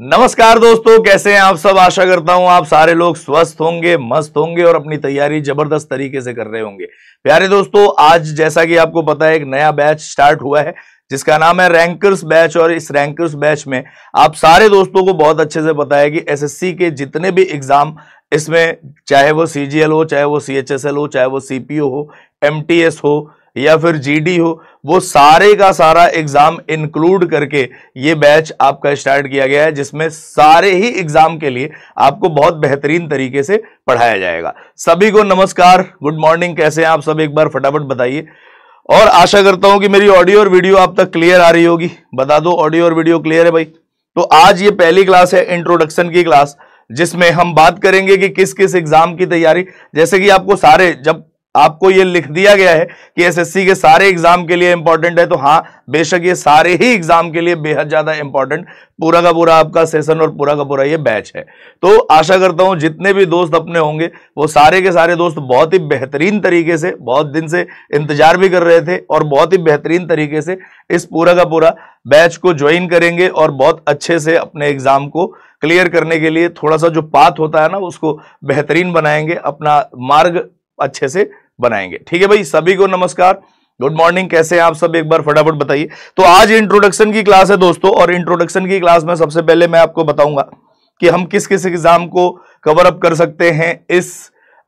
नमस्कार दोस्तों कैसे हैं आप सब आशा करता हूं आप सारे लोग स्वस्थ होंगे मस्त होंगे और अपनी तैयारी जबरदस्त तरीके से कर रहे होंगे प्यारे दोस्तों आज जैसा कि आपको पता है एक नया बैच स्टार्ट हुआ है जिसका नाम है रैंकर्स बैच और इस रैंकर्स बैच में आप सारे दोस्तों को बहुत अच्छे से पता है कि एस के जितने भी एग्जाम इसमें चाहे वो सी हो चाहे वो सी हो चाहे वो सीपीओ हो एम हो या फिर जीडी हो वो सारे का सारा एग्ज़ाम इंक्लूड करके ये बैच आपका स्टार्ट किया गया है जिसमें सारे ही एग्ज़ाम के लिए आपको बहुत बेहतरीन तरीके से पढ़ाया जाएगा सभी को नमस्कार गुड मॉर्निंग कैसे हैं आप सब एक बार फटाफट बताइए और आशा करता हूं कि मेरी ऑडियो और वीडियो आप तक क्लियर आ रही होगी बता दो ऑडियो और वीडियो क्लियर है भाई तो आज ये पहली क्लास है इंट्रोडक्शन की क्लास जिसमें हम बात करेंगे कि किस किस एग्जाम की तैयारी जैसे कि आपको सारे जब आपको ये लिख दिया गया है कि एसएससी के सारे एग्जाम के लिए इंपॉर्टेंट है तो हाँ बेशक ये सारे ही एग्जाम के लिए बेहद ज्यादा इंपॉर्टेंट पूरा का पूरा आपका सेशन और पूरा का पूरा ये बैच है तो आशा करता हूं जितने भी दोस्त अपने होंगे वो सारे के सारे दोस्त बहुत ही बेहतरीन तरीके से बहुत दिन से इंतजार भी कर रहे थे और बहुत ही बेहतरीन तरीके से इस पूरा का पूरा बैच को ज्वाइन करेंगे और बहुत अच्छे से अपने एग्जाम को क्लियर करने के लिए थोड़ा सा जो पाथ होता है ना उसको बेहतरीन बनाएंगे अपना मार्ग अच्छे से बनाएंगे ठीक है भाई सभी को नमस्कार गुड मॉर्निंग कैसे हैं आप सब एक बार फटाफट बताइए तो आज इंट्रोडक्शन की क्लास है दोस्तों और इंट्रोडक्शन की क्लास में सबसे पहले मैं आपको बताऊंगा कि हम किस किस एग्जाम को कवर अप कर सकते हैं इस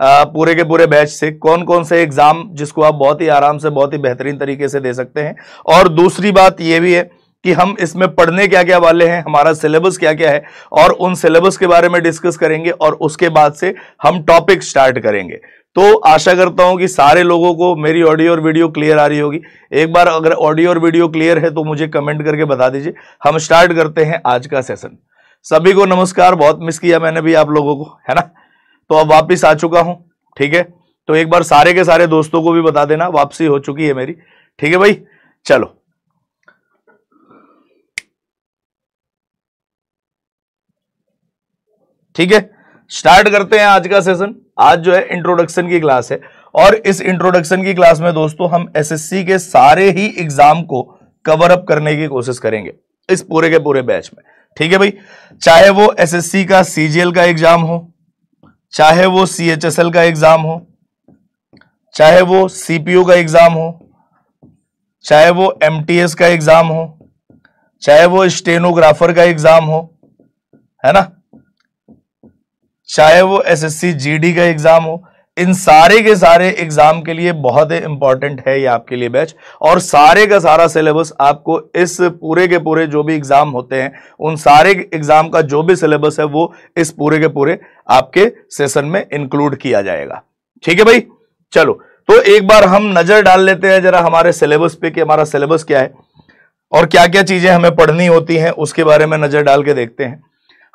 पूरे के पूरे बैच से कौन कौन से एग्जाम जिसको आप बहुत ही आराम से बहुत ही बेहतरीन तरीके से दे सकते हैं और दूसरी बात यह भी है कि हम इसमें पढ़ने क्या क्या वाले हैं हमारा सिलेबस क्या क्या है और उन सिलेबस के बारे में डिस्कस करेंगे और उसके बाद से हम टॉपिक स्टार्ट करेंगे तो आशा करता हूं कि सारे लोगों को मेरी ऑडियो और वीडियो क्लियर आ रही होगी एक बार अगर ऑडियो और वीडियो क्लियर है तो मुझे कमेंट करके बता दीजिए हम स्टार्ट करते हैं आज का सेशन सभी को नमस्कार बहुत मिस किया मैंने भी आप लोगों को है ना तो अब वापिस आ चुका हूं ठीक है तो एक बार सारे के सारे दोस्तों को भी बता देना वापसी हो चुकी है मेरी ठीक है भाई चलो ठीक है स्टार्ट करते हैं आज का सेशन आज जो है इंट्रोडक्शन की क्लास है और इस इंट्रोडक्शन की क्लास में दोस्तों हम एसएससी के सारे ही एग्जाम को कवर अप करने की कोशिश करेंगे इस पूरे के पूरे बैच में ठीक है भाई चाहे वो एसएससी का सीजीएल का एग्जाम हो चाहे वो सीएचएसएल का एग्जाम हो चाहे वो सीपीयू का एग्जाम हो चाहे वो एमटीएस का एग्जाम हो चाहे वो स्टेनोग्राफर का एग्जाम हो है ना चाहे वो एसएससी जीडी का एग्जाम हो इन सारे के सारे एग्जाम के लिए बहुत ही इंपॉर्टेंट है ये आपके लिए बैच और सारे का सारा सिलेबस आपको इस पूरे के पूरे जो भी एग्जाम होते हैं उन सारे एग्जाम का जो भी सिलेबस है वो इस पूरे के पूरे आपके सेशन में इंक्लूड किया जाएगा ठीक है भाई चलो तो एक बार हम नजर डाल लेते हैं जरा हमारे सिलेबस पे कि हमारा सिलेबस क्या है और क्या क्या चीजें हमें पढ़नी होती हैं उसके बारे में नजर डाल के देखते हैं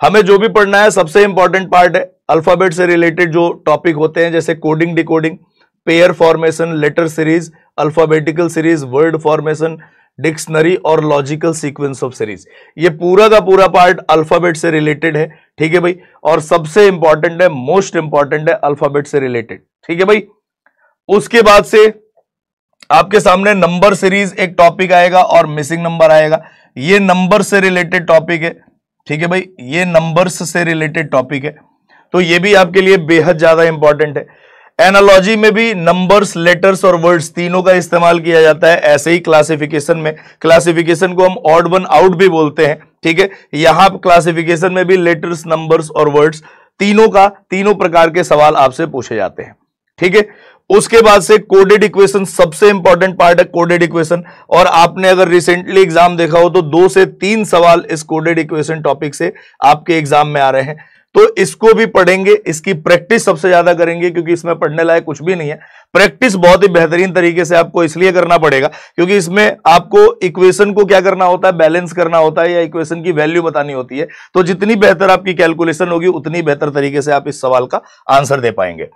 हमें जो भी पढ़ना है सबसे इंपॉर्टेंट पार्ट है अल्फाबेट से रिलेटेड जो टॉपिक होते हैं जैसे coding decoding pair formation letter series alphabetical series word formation dictionary और लॉजिकल सीक्वेंस ऑफ सीरीज ये पूरा का पूरा पार्ट अल्फाबेट से रिलेटेड है ठीक है भाई और सबसे इंपॉर्टेंट है मोस्ट इंपॉर्टेंट है अल्फाबेट से रिलेटेड ठीक है भाई उसके बाद से आपके सामने नंबर सीरीज एक टॉपिक आएगा और मिसिंग नंबर आएगा ये नंबर से रिलेटेड टॉपिक है ठीक है भाई ये नंबर्स से रिलेटेड टॉपिक है तो ये भी आपके लिए बेहद ज्यादा इंपॉर्टेंट है एनालॉजी में भी नंबर्स लेटर्स और वर्ड्स तीनों का इस्तेमाल किया जाता है ऐसे ही क्लासिफिकेशन में क्लासिफिकेशन को हम ऑड वन आउट भी बोलते हैं ठीक है यहां क्लासिफिकेशन में भी लेटर्स नंबर्स और वर्ड्स तीनों का तीनों प्रकार के सवाल आपसे पूछे जाते हैं ठीक है उसके बाद से कोडेड इक्वेशन सबसे इंपॉर्टेंट पार्ट है कोडेड इक्वेशन और आपने अगर रिसेंटली एग्जाम देखा हो तो दो से तीन सवाल इस कोडेड इक्वेशन टॉपिक से आपके एग्जाम में आ रहे हैं तो इसको भी पढ़ेंगे इसकी प्रैक्टिस सबसे ज्यादा करेंगे क्योंकि इसमें पढ़ने लायक कुछ भी नहीं है प्रैक्टिस बहुत ही बेहतरीन तरीके से आपको इसलिए करना पड़ेगा क्योंकि इसमें आपको इक्वेशन को क्या करना होता है बैलेंस करना होता है या इक्वेशन की वैल्यू बतानी होती है तो जितनी बेहतर आपकी कैलकुलेशन होगी उतनी बेहतर तरीके से आप इस सवाल का आंसर दे पाएंगे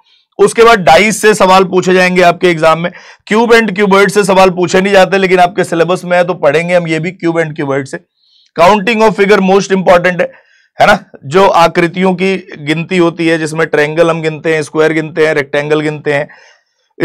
उसके बाद डाइस से सवाल पूछे जाएंगे आपके एग्जाम में क्यूब एंड क्यूबर्ड से सवाल पूछे नहीं जाते लेकिन आपके सिलेबस में है तो पढ़ेंगे हम ये भी क्यूब एंड क्यूबर्ड से counting of figure most important है है ना जो आकृतियों की गिनती होती है जिसमें ट्रैंगल हम गिनते हैं स्क्वायर गिनते हैं रेक्टेंगल गिनते हैं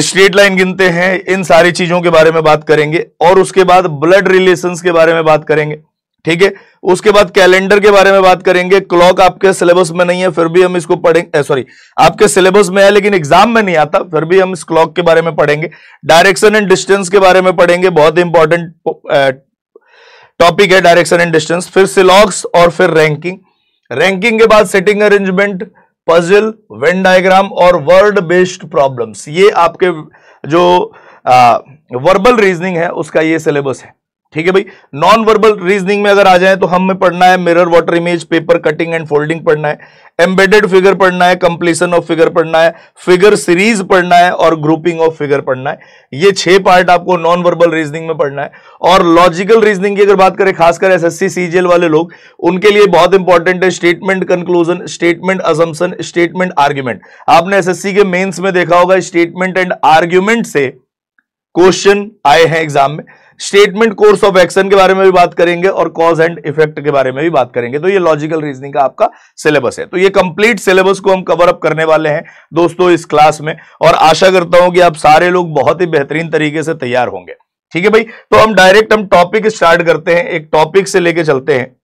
स्ट्रेट लाइन गिनते हैं इन सारी चीजों के बारे में बात करेंगे और उसके बाद ब्लड रिलेशन के बारे में बात करेंगे ठीक है उसके बाद कैलेंडर के बारे में बात करेंगे क्लॉक आपके सिलेबस में नहीं है फिर भी हम इसको पढ़ेंगे सॉरी आपके सिलेबस में है लेकिन एग्जाम में नहीं आता फिर भी हम इस क्लॉक के बारे में पढ़ेंगे डायरेक्शन एंड डिस्टेंस के बारे में पढ़ेंगे बहुत इंपॉर्टेंट टॉपिक है डायरेक्शन एंड डिस्टेंस फिर सिलॉक्स और फिर रैंकिंग रैंकिंग के बाद seating arrangement puzzle Venn diagram और वर्ड बेस्ड प्रॉब्लम्स ये आपके जो वर्बल रीजनिंग है उसका ये सिलेबस है ठीक है भाई नॉन वर्बल रीजनिंग में अगर आ जाए तो हमें पढ़ना है mirror water image paper cutting and folding पढ़ना है एम्बेडेड फिगर पढ़ना है कंप्लीसन ऑफ फिगर पढ़ना है फिगर सीरीज पढ़ना है और ग्रुपिंग ऑफ फिगर पढ़ना है ये छह पार्ट आपको नॉन वर्बल रीजनिंग में पढ़ना है और लॉजिकल रीजनिंग की अगर बात करें खासकर एस सीजीएल वाले लोग उनके लिए बहुत इंपॉर्टेंट है statement conclusion statement assumption statement argument आपने एस के मेन्स में देखा होगा स्टेटमेंट एंड आर्ग्यूमेंट से क्वेश्चन आए हैं एग्जाम में स्टेटमेंट कोर्स ऑफ एक्शन के बारे में भी बात करेंगे और कॉज एंड इफेक्ट के बारे में भी बात करेंगे तो ये लॉजिकल रीजनिंग का आपका सिलेबस है तो ये कंप्लीट सिलेबस को हम कवर अप करने वाले हैं दोस्तों इस क्लास में और आशा करता हूं कि आप सारे लोग बहुत ही बेहतरीन तरीके से तैयार होंगे ठीक है भाई तो हम डायरेक्ट हम टॉपिक स्टार्ट करते हैं एक टॉपिक से लेके चलते हैं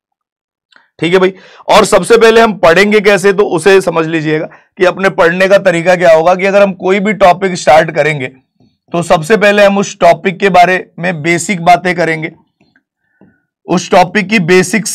ठीक है भाई और सबसे पहले हम पढ़ेंगे कैसे तो उसे समझ लीजिएगा कि अपने पढ़ने का तरीका क्या होगा कि अगर हम कोई भी टॉपिक स्टार्ट करेंगे तो सबसे पहले हम उस टॉपिक के बारे में बेसिक बातें करेंगे उस टॉपिक की बेसिक्स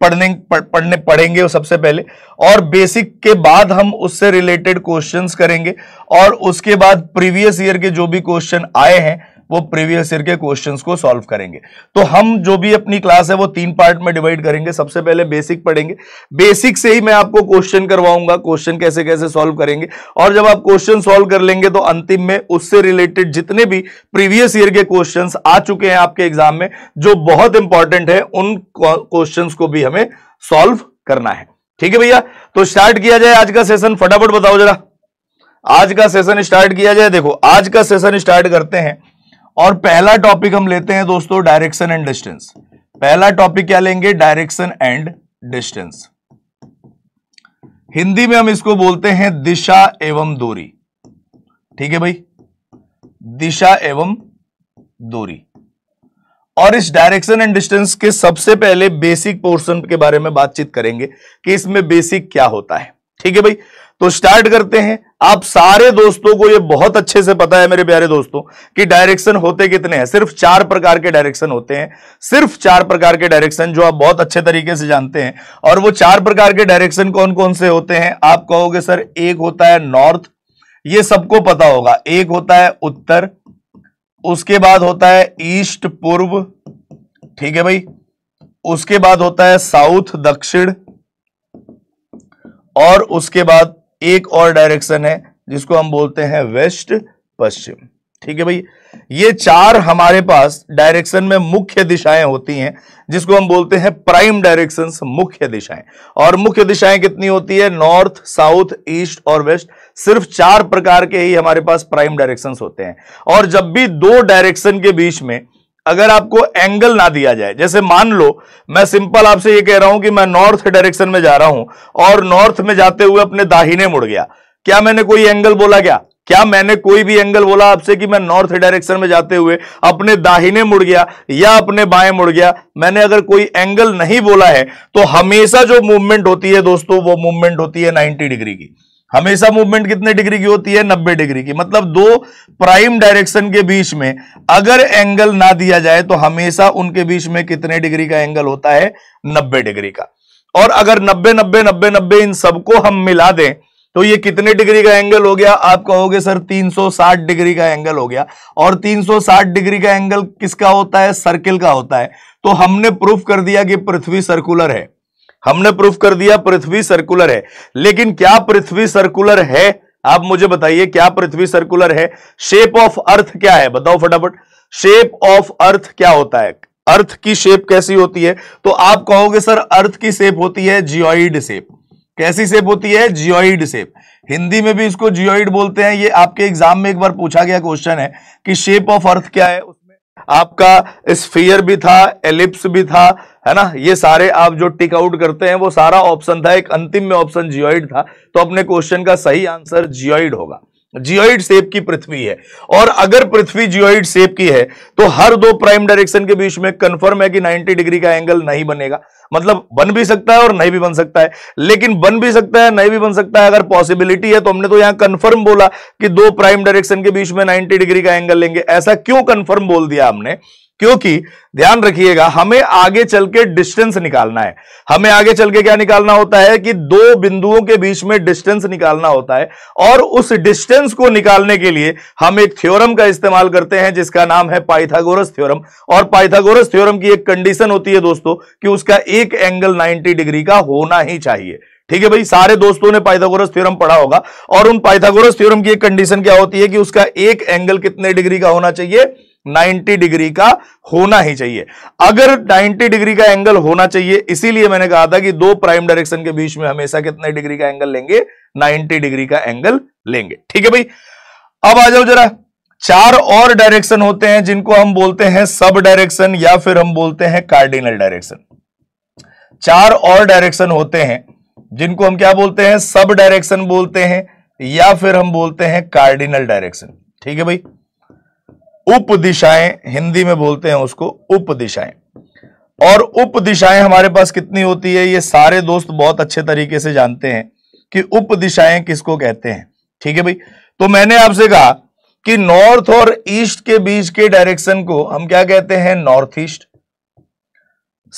पढ़ने पढ़ने पढ़ेंगे सबसे पहले और बेसिक के बाद हम उससे रिलेटेड क्वेश्चंस करेंगे और उसके बाद प्रीवियस ईयर के जो भी क्वेश्चन आए हैं वो प्रीवियस ईयर के क्वेश्चंस को सॉल्व करेंगे तो हम जो भी अपनी क्लास है वो तीन पार्ट में डिवाइड करेंगे सबसे पहले बेसिक पढ़ेंगे बेसिक से ही मैं आपको क्वेश्चन करवाऊंगा क्वेश्चन कैसे कैसे सॉल्व करेंगे और जब आप क्वेश्चन सॉल्व कर लेंगे तो अंतिम में उससे रिलेटेड जितने भी प्रीवियस ईयर के क्वेश्चन आ चुके हैं आपके एग्जाम में जो बहुत इंपॉर्टेंट है उन क्वेश्चन को भी हमें सॉल्व करना है ठीक है भैया तो स्टार्ट किया जाए आज का सेशन फटाफट बताओ जरा आज का सेशन स्टार्ट किया जाए देखो आज का सेशन स्टार्ट करते हैं और पहला टॉपिक हम लेते हैं दोस्तों डायरेक्शन एंड डिस्टेंस पहला टॉपिक क्या लेंगे डायरेक्शन एंड डिस्टेंस हिंदी में हम इसको बोलते हैं दिशा एवं दूरी ठीक है भाई दिशा एवं दूरी और इस डायरेक्शन एंड डिस्टेंस के सबसे पहले बेसिक पोर्शन के बारे में बातचीत करेंगे कि इसमें बेसिक क्या होता है ठीक है भाई तो स्टार्ट करते हैं आप सारे दोस्तों को यह बहुत अच्छे से पता है मेरे प्यारे दोस्तों कि डायरेक्शन होते कितने हैं सिर्फ चार प्रकार के डायरेक्शन होते हैं सिर्फ चार प्रकार के डायरेक्शन जो आप बहुत अच्छे तरीके से जानते हैं और वो चार प्रकार के डायरेक्शन कौन कौन से होते हैं आप कहोगे सर एक होता है नॉर्थ ये सबको पता होगा एक होता है उत्तर उसके बाद होता है ईस्ट पूर्व ठीक है भाई उसके बाद होता है साउथ दक्षिण और उसके बाद एक और डायरेक्शन है जिसको हम बोलते हैं वेस्ट पश्चिम ठीक है भाई ये चार हमारे पास डायरेक्शन में मुख्य दिशाएं होती हैं जिसको हम बोलते हैं प्राइम डायरेक्शंस मुख्य दिशाएं और मुख्य दिशाएं कितनी होती है नॉर्थ साउथ ईस्ट और वेस्ट सिर्फ चार प्रकार के ही हमारे पास प्राइम डायरेक्शंस होते हैं और जब भी दो डायरेक्शन के बीच में अगर आपको एंगल ना दिया जाए जैसे मान लो मैं सिंपल आपसे ये कह रहा हूं कि मैं नॉर्थ डायरेक्शन में जा रहा हूं और नॉर्थ में जाते हुए अपने दाहिने मुड़ गया क्या मैंने कोई एंगल बोला क्या क्या मैंने कोई भी एंगल बोला आपसे कि मैं नॉर्थ डायरेक्शन में जाते हुए अपने दाहिने मुड़ गया या अपने बाएं मुड़ गया मैंने अगर कोई एंगल नहीं बोला है तो हमेशा जो मूवमेंट होती है दोस्तों वो मूवमेंट होती है 90 डिग्री की हमेशा मूवमेंट कितने डिग्री की होती है नब्बे डिग्री की मतलब दो प्राइम डायरेक्शन के बीच में अगर एंगल ना दिया जाए तो हमेशा उनके बीच में कितने डिग्री का एंगल होता है नब्बे डिग्री का और अगर नब्बे नब्बे नब्बे नब्बे इन सबको हम मिला दें तो ये कितने डिग्री का एंगल हो गया आप कहोगे सर 360 डिग्री का एंगल हो गया और 360 डिग्री का एंगल किसका होता है सर्किल का होता है तो हमने प्रूफ कर दिया कि पृथ्वी सर्कुलर है हमने प्रूफ कर दिया पृथ्वी सर्कुलर है लेकिन क्या पृथ्वी सर्कुलर है आप मुझे बताइए क्या पृथ्वी सर्कुलर है शेप ऑफ अर्थ क्या है बताओ फटाफट शेप ऑफ अर्थ क्या होता है अर्थ की शेप कैसी होती है तो आप कहोगे सर अर्थ की शेप होती है जियोइड शेप कैसी शेप होती है जियोइड शेप हिंदी में भी इसको जियोइड बोलते हैं ये आपके एग्जाम में एक बार पूछा गया क्वेश्चन है कि शेप ऑफ अर्थ क्या है आपका स्फीयर भी था एलिप्स भी था है ना ये सारे आप जो टिक आउट करते हैं वो सारा ऑप्शन था एक अंतिम में ऑप्शन जियोइड था तो अपने क्वेश्चन का सही आंसर जियोइड होगा जियोइड सेप की पृथ्वी है और अगर पृथ्वी जियोइड सेप की है तो हर दो प्राइम डायरेक्शन के बीच में कंफर्म है कि 90 डिग्री का एंगल नहीं बनेगा मतलब बन भी सकता है और नहीं भी बन सकता है लेकिन बन भी सकता है नहीं भी बन सकता है अगर पॉसिबिलिटी है तो हमने तो यहां कंफर्म बोला कि दो प्राइम डायरेक्शन के बीच में 90 डिग्री का एंगल लेंगे ऐसा क्यों कंफर्म बोल दिया हमने क्योंकि ध्यान रखिएगा हमें आगे चल के डिस्टेंस निकालना है हमें आगे चल के क्या निकालना होता है कि दो बिंदुओं के बीच में डिस्टेंस निकालना होता है और उस डिस्टेंस को निकालने के लिए हम एक थ्योरम का इस्तेमाल करते हैं जिसका नाम है पाइथागोरस थ्योरम और पाइथागोरस थ्योरम की एक कंडीशन होती है दोस्तों कि उसका एक एंगल नाइनटी डिग्री का होना ही चाहिए ठीक है भाई सारे दोस्तों ने पाइथागोरस थ्योरम पढ़ा होगा और उन पाइथागोरस थ्योरम की एक कंडीशन क्या होती है कि उसका एक एंगल कितने डिग्री का होना चाहिए 90 डिग्री का होना ही चाहिए अगर 90 डिग्री का एंगल होना चाहिए इसीलिए मैंने कहा था कि दो प्राइम डायरेक्शन के बीच में हमेशा कितने डिग्री का एंगल लेंगे 90 डिग्री का एंगल लेंगे ठीक है भाई अब आ जाओ जरा चार और डायरेक्शन होते हैं जिनको हम बोलते हैं सब डायरेक्शन या फिर हम बोलते हैं कार्डिनल डायरेक्शन चार और डायरेक्शन होते हैं जिनको हम क्या बोलते हैं सब डायरेक्शन बोलते हैं या फिर हम बोलते हैं कार्डिनल डायरेक्शन ठीक है भाई उप दिशाएं हिंदी में बोलते हैं उसको उप दिशाएं और उप दिशाएं हमारे पास कितनी होती है ये सारे दोस्त बहुत अच्छे तरीके से जानते हैं कि उप दिशाएं किसको कहते हैं ठीक है भाई तो मैंने आपसे कहा कि नॉर्थ और ईस्ट के बीच के डायरेक्शन को हम क्या कहते हैं नॉर्थ ईस्ट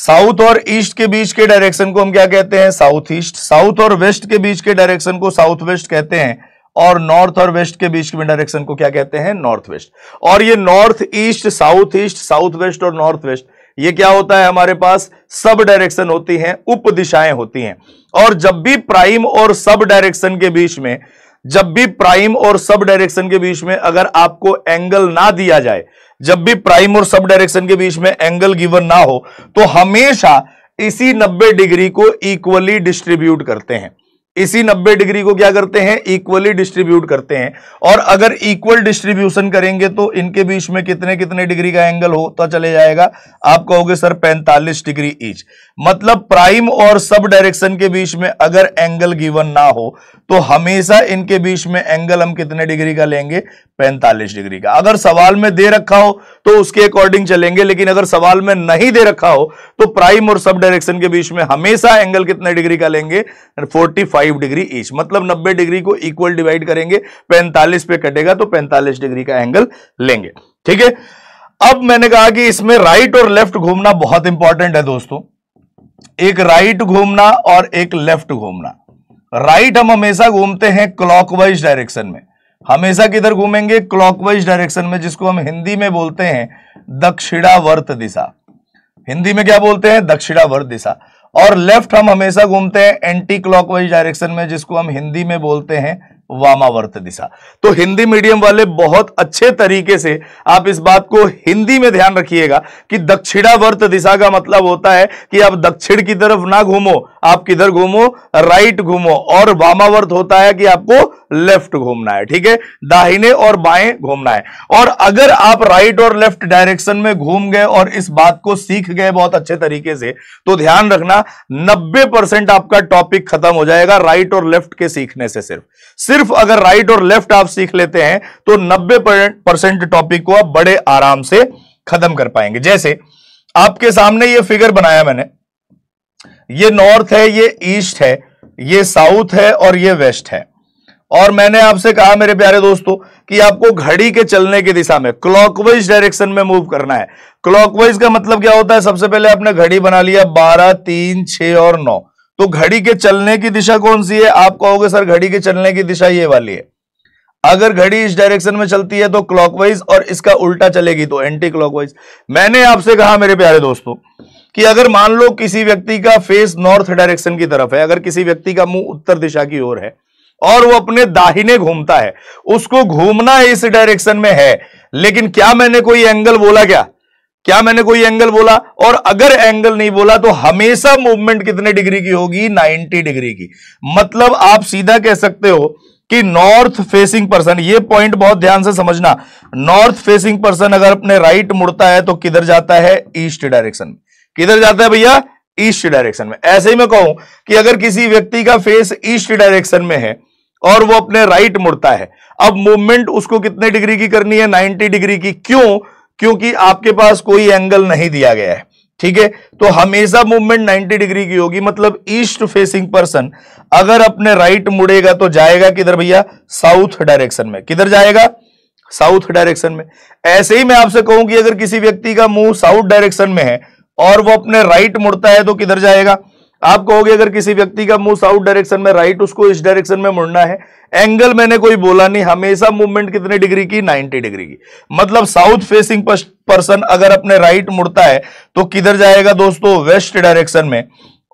साउथ और ईस्ट के बीच के डायरेक्शन को हम क्या कहते हैं साउथ ईस्ट साउथ और वेस्ट के बीच के डायरेक्शन को साउथ वेस्ट कहते हैं और नॉर्थ और वेस्ट के बीच में डायरेक्शन को क्या कहते हैं नॉर्थ वेस्ट और ये north east south east south west और नॉर्थ वेस्ट ये क्या होता है हमारे पास सब डायरेक्शन होती हैं उप दिशाएं होती हैं और जब भी प्राइम और सब डायरेक्शन के बीच में जब भी प्राइम और सब डायरेक्शन के बीच में अगर आपको एंगल ना दिया जाए जब भी प्राइम और सब डायरेक्शन के बीच में एंगल गिवन ना हो तो हमेशा इसी 90 डिग्री को इक्वली डिस्ट्रीब्यूट करते हैं इसी 90 डिग्री को क्या करते हैं इक्वली डिस्ट्रीब्यूट करते हैं और अगर इक्वल डिस्ट्रीब्यूशन करेंगे तो इनके बीच में कितने कितने डिग्री का एंगल होता चले जाएगा आप कहोगे सर 45 डिग्री ईच मतलब प्राइम और सब डायरेक्शन के बीच में अगर एंगल गिवन ना हो तो हमेशा इनके बीच में एंगल हम कितने डिग्री का लेंगे पैंतालीस डिग्री का अगर सवाल में दे रखा हो तो उसके अकॉर्डिंग चलेंगे लेकिन अगर सवाल में नहीं दे रखा हो तो प्राइम और सब डायरेक्शन के बीच में हमेशा एंगल कितने डिग्री का लेंगे फोर्टी फाइव डिग्री ईच मतलब नब्बे डिग्री को इक्वल डिवाइड करेंगे पैंतालीस पे कटेगा तो पैंतालीस डिग्री का एंगल लेंगे ठीक है अब मैंने कहा कि इसमें राइट और लेफ्ट घूमना बहुत इंपॉर्टेंट है दोस्तों एक राइट घूमना और एक लेफ्ट घूमना राइट हम हमेशा घूमते हैं क्लॉकवाइज डायरेक्शन में हमेशा किधर घूमेंगे क्लॉकवाइज डायरेक्शन में जिसको हम हिंदी में बोलते हैं दक्षिणावर्त दिशा हिंदी में क्या बोलते हैं दक्षिणावर्त दिशा और लेफ्ट हम हमेशा घूमते हैं एंटी क्लॉकवाइज डायरेक्शन में जिसको हम हिंदी में बोलते हैं वामावर्त दिशा तो हिंदी मीडियम वाले बहुत अच्छे तरीके से आप इस बात को हिंदी में ध्यान रखिएगा कि दक्षिणावर्त दिशा का मतलब होता है कि आप दक्षिण की तरफ ना घूमो आप किधर घूमो राइट घूमो और वामावर्त होता है कि आपको लेफ्ट घूमना है ठीक है दाहिने और बाएं घूमना है और अगर आप राइट और लेफ्ट डायरेक्शन में घूम गए और इस बात को सीख गए बहुत अच्छे तरीके से तो ध्यान रखना 90 परसेंट आपका टॉपिक खत्म हो जाएगा राइट और लेफ्ट के सीखने से सिर्फ सिर्फ सिर्फ अगर राइट और लेफ्ट आप सीख लेते हैं तो 90 परसेंट टॉपिक को आप बड़े आराम से खत्म कर पाएंगे जैसे आपके सामने ये फिगर बनाया मैंने ये नॉर्थ है ये ईस्ट है ये साउथ है और ये वेस्ट है और मैंने आपसे कहा मेरे प्यारे दोस्तों कि आपको घड़ी के चलने की दिशा में क्लॉकवाइज डायरेक्शन में मूव करना है क्लॉकवाइज का मतलब क्या होता है सबसे पहले आपने घड़ी बना लिया बारह तीन छ और नौ तो घड़ी के चलने की दिशा कौन सी है आप कहोगे सर घड़ी के चलने की दिशा ये वाली है अगर घड़ी इस डायरेक्शन में चलती है तो क्लॉकवाइज और इसका उल्टा चलेगी तो एंटी क्लॉकवाइज मैंने आपसे कहा मेरे प्यारे दोस्तों कि अगर मान लो किसी व्यक्ति का फेस नॉर्थ डायरेक्शन की तरफ है अगर किसी व्यक्ति का मुंह उत्तर दिशा की ओर है और वो अपने दाहिने घूमता है उसको घूमना इस डायरेक्शन में है लेकिन क्या मैंने कोई एंगल बोला क्या क्या मैंने कोई एंगल बोला और अगर एंगल नहीं बोला तो हमेशा मूवमेंट कितने डिग्री की होगी 90 डिग्री की मतलब आप सीधा कह सकते हो कि नॉर्थ फेसिंग पर्सन ये पॉइंट बहुत ध्यान से समझना नॉर्थ फेसिंग पर्सन अगर अपने राइट मुड़ता है तो किधर जाता है ईस्ट डायरेक्शन में किधर जाता है भैया ईस्ट डायरेक्शन में ऐसे ही मैं कहूं कि अगर किसी व्यक्ति का फेस ईस्ट डायरेक्शन में है और वो अपने राइट मुड़ता है अब मूवमेंट उसको कितने डिग्री की करनी है 90 डिग्री की क्यों क्योंकि आपके पास कोई एंगल नहीं दिया गया है ठीक है तो हमेशा मूवमेंट 90 डिग्री की होगी मतलब ईस्ट फेसिंग पर्सन अगर अपने राइट मुड़ेगा तो जाएगा किधर भैया साउथ डायरेक्शन में किधर जाएगा साउथ डायरेक्शन में ऐसे ही मैं आपसे कहूं कि अगर किसी व्यक्ति का मुंह साउथ डायरेक्शन में है और वो अपने राइट मुड़ता है तो किधर जाएगा आप कहोगे अगर किसी व्यक्ति का मुंह साउथ डायरेक्शन में राइट उसको इस डायरेक्शन में मुड़ना है एंगल मैंने कोई बोला नहीं हमेशा मूवमेंट कितने डिग्री की 90 डिग्री की मतलब साउथ फेसिंग पर्सन अगर अपने राइट मुड़ता है तो किधर जाएगा दोस्तों वेस्ट डायरेक्शन में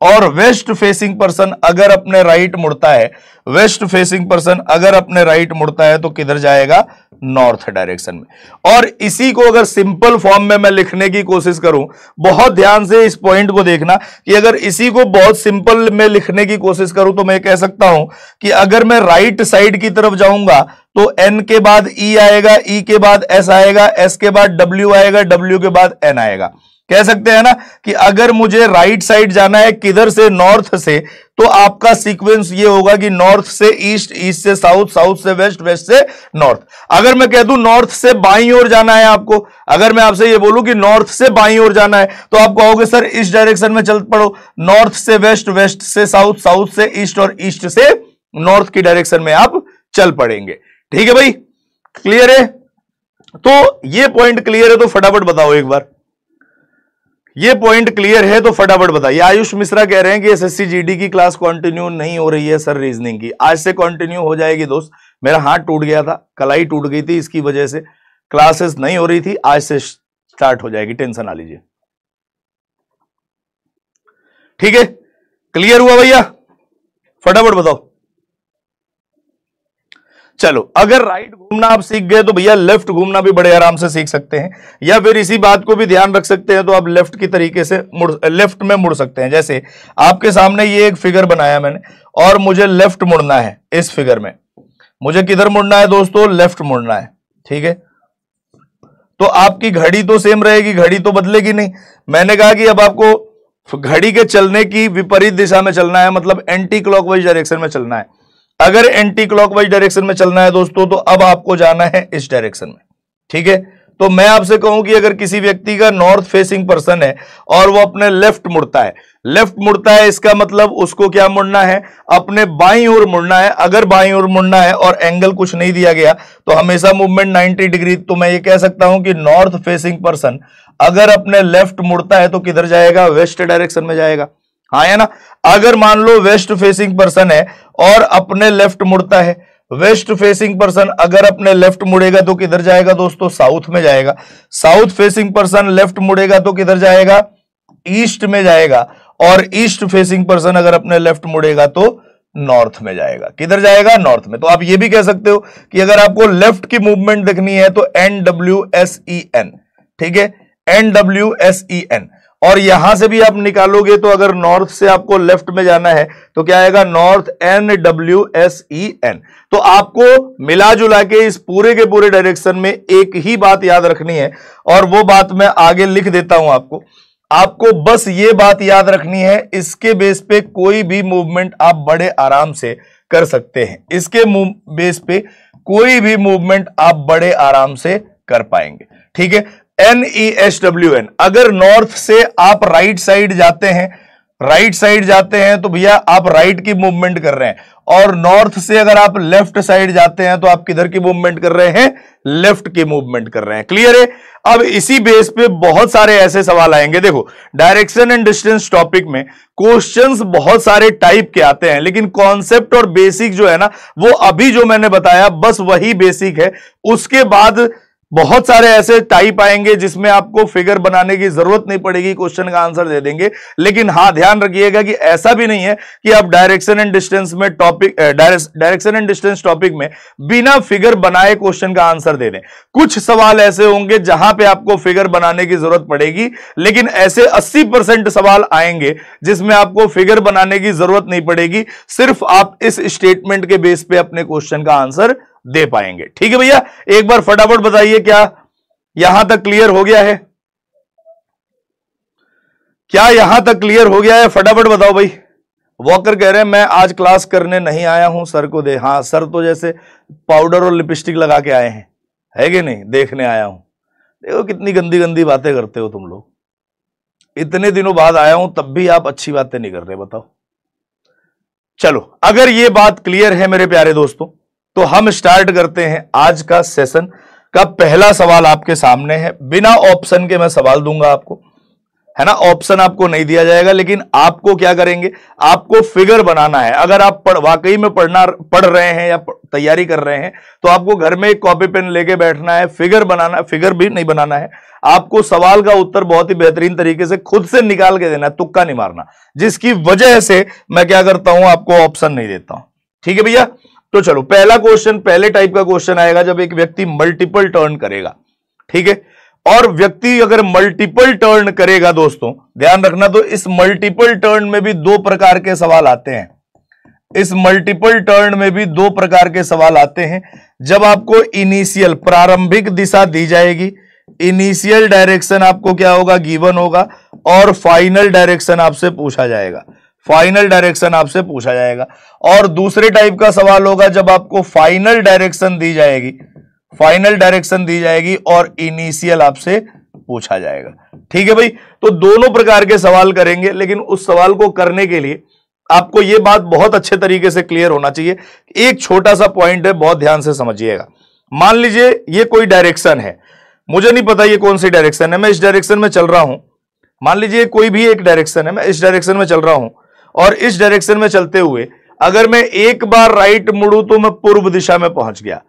और वेस्ट फेसिंग पर्सन अगर अपने राइट मुड़ता है वेस्ट फेसिंग पर्सन अगर अपने राइट मुड़ता है तो किधर जाएगा नॉर्थ डायरेक्शन में और इसी को अगर सिंपल फॉर्म में मैं लिखने की कोशिश करूं बहुत ध्यान से इस पॉइंट को देखना कि अगर इसी को बहुत सिंपल में लिखने की कोशिश करूं तो मैं कह सकता हूं कि अगर मैं राइट साइड की तरफ जाऊंगा तो एन के बाद ई e आएगा ई e के बाद एस आएगा एस के बाद डब्ल्यू आएगा डब्ल्यू के बाद एन आएगा कह सकते हैं ना कि अगर मुझे राइट साइड जाना है किधर से नॉर्थ से तो आपका सीक्वेंस ये होगा कि नॉर्थ से ईस्ट ईस्ट से साउथ साउथ से वेस्ट वेस्ट से नॉर्थ अगर मैं कह दूं नॉर्थ से बाई ओर जाना है आपको अगर मैं आपसे ये बोलूं कि नॉर्थ से बाई ओर जाना है तो आप कहोगे सर इस डायरेक्शन में चल पड़ो नॉर्थ से वेस्ट वेस्ट से साउथ साउथ से ईस्ट और ईस्ट से नॉर्थ की डायरेक्शन में आप चल पड़ेंगे ठीक है भाई क्लियर है तो ये पॉइंट क्लियर है तो फटाफट बताओ एक बार ये पॉइंट क्लियर है तो फटाफट बताइए आयुष मिश्रा कह रहे हैं कि एसएससी जीडी की क्लास कंटिन्यू नहीं हो रही है सर रीजनिंग की आज से कंटिन्यू हो जाएगी दोस्त मेरा हाथ टूट गया था कलाई टूट गई थी इसकी वजह से क्लासेस नहीं हो रही थी आज से स्टार्ट हो जाएगी टेंशन ना लीजिए ठीक है क्लियर हुआ भैया फटाफट बताओ चलो अगर राइट घूमना आप सीख गए तो भैया लेफ्ट घूमना भी बड़े आराम से सीख सकते हैं या फिर इसी बात को भी ध्यान रख सकते हैं तो आप लेफ्ट की तरीके से मुड़ लेफ्ट में मुड़ सकते हैं जैसे आपके सामने ये एक फिगर बनाया मैंने और मुझे लेफ्ट मुड़ना है इस फिगर में मुझे किधर मुड़ना है दोस्तों लेफ्ट मुड़ना है ठीक है तो आपकी घड़ी तो सेम रहेगी घड़ी तो बदलेगी नहीं मैंने कहा कि अब आपको घड़ी के चलने की विपरीत दिशा में चलना है मतलब एंटी क्लॉकवाइज डायरेक्शन में चलना है अगर एंटी क्लॉकवाइज डायरेक्शन में चलना है दोस्तों तो अब आपको जाना है इस डायरेक्शन में ठीक है तो मैं आपसे कहूं कि अगर किसी व्यक्ति का नॉर्थ फेसिंग पर्सन है और वो अपने लेफ्ट मुड़ता है लेफ्ट मुड़ता है इसका मतलब उसको क्या मुड़ना है अपने बाई ओर मुड़ना है अगर बाई ओर मुड़ना है और एंगल कुछ नहीं दिया गया तो हमेशा मूवमेंट 90 डिग्री तो मैं ये कह सकता हूं कि नॉर्थ फेसिंग पर्सन अगर अपने लेफ्ट मुड़ता है तो किधर जाएगा वेस्ट डायरेक्शन में जाएगा हाँ है ना अगर मान लो वेस्ट फेसिंग पर्सन है और अपने लेफ्ट मुड़ता है वेस्ट फेसिंग पर्सन अगर अपने लेफ्ट मुड़ेगा तो किधर जाएगा दोस्तों साउथ में जाएगा साउथ फेसिंग पर्सन लेफ्ट मुड़ेगा तो किधर जाएगा ईस्ट में जाएगा और ईस्ट फेसिंग पर्सन अगर अपने लेफ्ट मुड़ेगा तो नॉर्थ में जाएगा किधर जाएगा नॉर्थ में तो आप यह भी कह सकते हो कि अगर आपको लेफ्ट की मूवमेंट देखनी है तो N W S E N ठीक है N W S E N और यहां से भी आप निकालोगे तो अगर नॉर्थ से आपको लेफ्ट में जाना है तो क्या आएगा north N W S E N तो आपको मिला जुला के इस पूरे के पूरे डायरेक्शन में एक ही बात याद रखनी है और वो बात मैं आगे लिख देता हूं आपको आपको बस ये बात याद रखनी है इसके बेस पे कोई भी मूवमेंट आप बड़े आराम से कर सकते हैं इसके बेस पे कोई भी मूवमेंट आप बड़े आराम से कर पाएंगे ठीक है N E S W N अगर नॉर्थ से आप राइट साइड जाते हैं राइट साइड जाते हैं तो भैया आप राइट की मूवमेंट कर रहे हैं और नॉर्थ से अगर आप लेफ्ट साइड जाते हैं तो आप किधर की मूवमेंट कर रहे हैं लेफ्ट की मूवमेंट कर रहे हैं क्लियर है अब इसी बेस पे बहुत सारे ऐसे सवाल आएंगे देखो डायरेक्शन एंड डिस्टेंस टॉपिक में क्वेश्चंस बहुत सारे टाइप के आते हैं लेकिन कॉन्सेप्ट और बेसिक जो है ना वो अभी जो मैंने बताया बस वही बेसिक है उसके बाद बहुत सारे ऐसे टाइप आएंगे जिसमें आपको फिगर बनाने की जरूरत नहीं पड़ेगी क्वेश्चन का आंसर दे देंगे लेकिन हाँ ध्यान रखिएगा कि ऐसा भी नहीं है कि आप डायरेक्शन एंड डिस्टेंस में topic direction and distance topic में बिना फिगर बनाए क्वेश्चन का आंसर दे दें कुछ सवाल ऐसे होंगे जहां पर आपको फिगर बनाने की जरूरत पड़ेगी लेकिन ऐसे अस्सी सवाल आएंगे जिसमें आपको फिगर बनाने की जरूरत नहीं पड़ेगी सिर्फ आप इस स्टेटमेंट के बेस पर अपने क्वेश्चन का आंसर दे पाएंगे ठीक है भैया एक बार फटाफट बताइए क्या यहां तक क्लियर हो गया है क्या यहां तक क्लियर हो गया है फटाफट बताओ भाई वॉकर कह रहे हैं मैं आज क्लास करने नहीं आया हूं सर को दे हाँ सर तो जैसे पाउडर और लिपस्टिक लगा के आए हैं है कि नहीं देखने आया हूं देखो कितनी गंदी गंदी बातें करते हो तुम लोग इतने दिनों बाद आया हूं तब भी आप अच्छी बातें नहीं कर रहे बताओ चलो अगर ये बात क्लियर है मेरे प्यारे दोस्तों तो हम स्टार्ट करते हैं आज का सेशन का पहला सवाल आपके सामने है बिना ऑप्शन के मैं सवाल दूंगा आपको है ना ऑप्शन आपको नहीं दिया जाएगा लेकिन आपको क्या करेंगे आपको फिगर बनाना है अगर आप पढ़ वाकई में पढ़ना पढ़ रहे हैं या तैयारी कर रहे हैं तो आपको घर में एक कॉपी पेन लेके बैठना है फिगर बनाना फिगर भी नहीं बनाना है आपको सवाल का उत्तर बहुत ही बेहतरीन तरीके से खुद से निकाल के देना है तुक्का नहीं मारना जिसकी वजह से मैं क्या करता हूं आपको ऑप्शन नहीं देता हूं ठीक है भैया तो चलो पहला क्वेश्चन पहले टाइप का क्वेश्चन आएगा जब एक व्यक्ति मल्टीपल टर्न करेगा ठीक है और व्यक्ति अगर मल्टीपल टर्न करेगा दोस्तों ध्यान रखना तो इस मल्टीपल टर्न में भी दो प्रकार के सवाल आते हैं इस मल्टीपल टर्न में भी दो प्रकार के सवाल आते हैं जब आपको इनिशियल प्रारंभिक दिशा दी जाएगी इनिशियल डायरेक्शन आपको क्या होगा गिवन होगा और फाइनल डायरेक्शन आपसे पूछा जाएगा फाइनल डायरेक्शन आपसे पूछा जाएगा और दूसरे टाइप का सवाल होगा जब आपको फाइनल डायरेक्शन दी जाएगी फाइनल डायरेक्शन दी जाएगी और इनिशियल आपसे पूछा जाएगा ठीक है भाई तो दोनों प्रकार के सवाल करेंगे लेकिन उस सवाल को करने के लिए आपको यह बात बहुत अच्छे तरीके से क्लियर होना चाहिए एक छोटा सा पॉइंट है बहुत ध्यान से समझिएगा मान लीजिए ये कोई डायरेक्शन है मुझे नहीं पता ये कौन सी डायरेक्शन है मैं इस डायरेक्शन में चल रहा हूं मान लीजिए कोई भी एक डायरेक्शन है मैं इस डायरेक्शन में चल रहा हूं और इस डायरेक्शन में चलते हुए अगर मैं एक बार राइट मुड़ू तो मैं पूर्व दिशा में पहुंच गया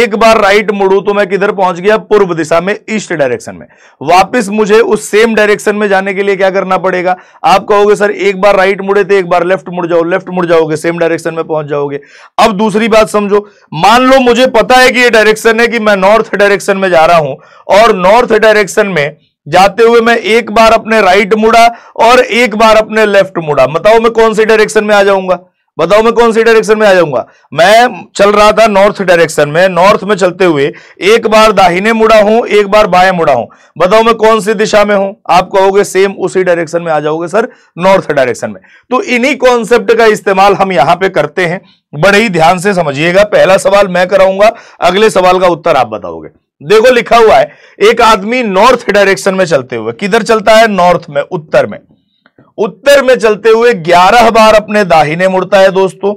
एक बार राइट मुड़ू तो मैं किधर पहुंच गया पूर्व दिशा में ईस्ट डायरेक्शन में वापस मुझे उस सेम डायरेक्शन में जाने के लिए क्या करना पड़ेगा आप कहोगे सर एक बार राइट मुड़े तो एक बार लेफ्ट मुड़ जाओ लेफ्ट मुड़ जाओगे सेम डायरेक्शन में पहुंच जाओगे अब दूसरी बात समझो मान लो मुझे पता है कि यह डायरेक्शन है कि मैं नॉर्थ डायरेक्शन में जा रहा हूं और नॉर्थ डायरेक्शन में जाते हुए मैं एक बार अपने राइट मुड़ा और एक बार अपने लेफ्ट मुड़ा बताओ मैं कौन सी डायरेक्शन में आ जाऊंगा बताओ मैं कौन सी डायरेक्शन में आ जाऊंगा मैं चल रहा था नॉर्थ डायरेक्शन में नॉर्थ में चलते हुए एक बार दाहिने मुड़ा हूं एक बार बाएं मुड़ा हूं बताओ मैं कौन सी दिशा में हूं आप कहोगे सेम उसी डायरेक्शन में आ जाओगे सर नॉर्थ डायरेक्शन में तो इन्हीं कॉन्सेप्ट का इस्तेमाल हम यहां पे करते हैं बड़े ही ध्यान से समझिएगा पहला सवाल मैं कराऊंगा अगले सवाल का उत्तर आप बताओगे देखो लिखा हुआ है एक आदमी नॉर्थ डायरेक्शन में चलते हुए किधर चलता है नॉर्थ में उत्तर में उत्तर में चलते हुए ग्यारह बार अपने दाहिने मुड़ता है दोस्तों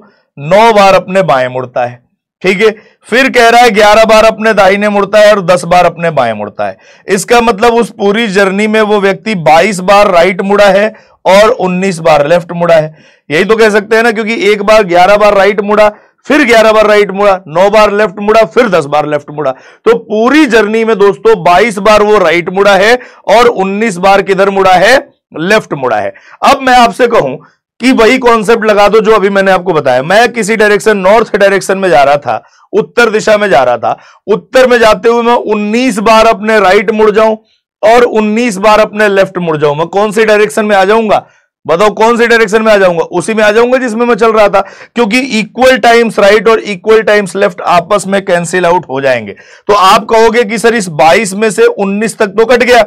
नौ बार अपने बाएं मुड़ता है ठीक है फिर कह रहा है ग्यारह बार अपने दाहिने मुड़ता है और दस बार अपने बाएं मुड़ता है इसका मतलब उस पूरी जर्नी में वो व्यक्ति बाईस बार राइट मुड़ा है और उन्नीस बार लेफ्ट मुड़ा है यही तो कह सकते हैं ना क्योंकि एक बार ग्यारह बार राइट मुड़ा फिर ग्यारह बार राइट मुड़ा नौ बार लेफ्ट मुड़ा फिर दस बार लेफ्ट मुड़ा तो पूरी जर्नी में दोस्तों बाईस बार वो राइट मुड़ा है और उन्नीस बार किधर मुड़ा है लेफ्ट मुड़ा है अब मैं आपसे कहूं कि वही कॉन्सेप्ट लगा दो जो अभी मैंने आपको बताया मैं किसी डायरेक्शन नॉर्थ डायरेक्शन में जा रहा था उत्तर दिशा में जा रहा था उत्तर में जाते हुए मैं उन्नीस बार अपने राइट मुड़ जाऊं और 19 बार अपने लेफ्ट मुड़ जाऊं मैं कौन सी डायरेक्शन में आ जाऊंगा बताओ कौन से डायरेक्शन में आ जाऊंगा उसी में आ जाऊंगा जिसमें मैं चल रहा था क्योंकि इक्वल टाइम्स राइट और इक्वल टाइम्स लेफ्ट आपस में कैंसिल आउट हो जाएंगे तो आप कहोगे कि सर इस 22 में से 19 तक तो कट गया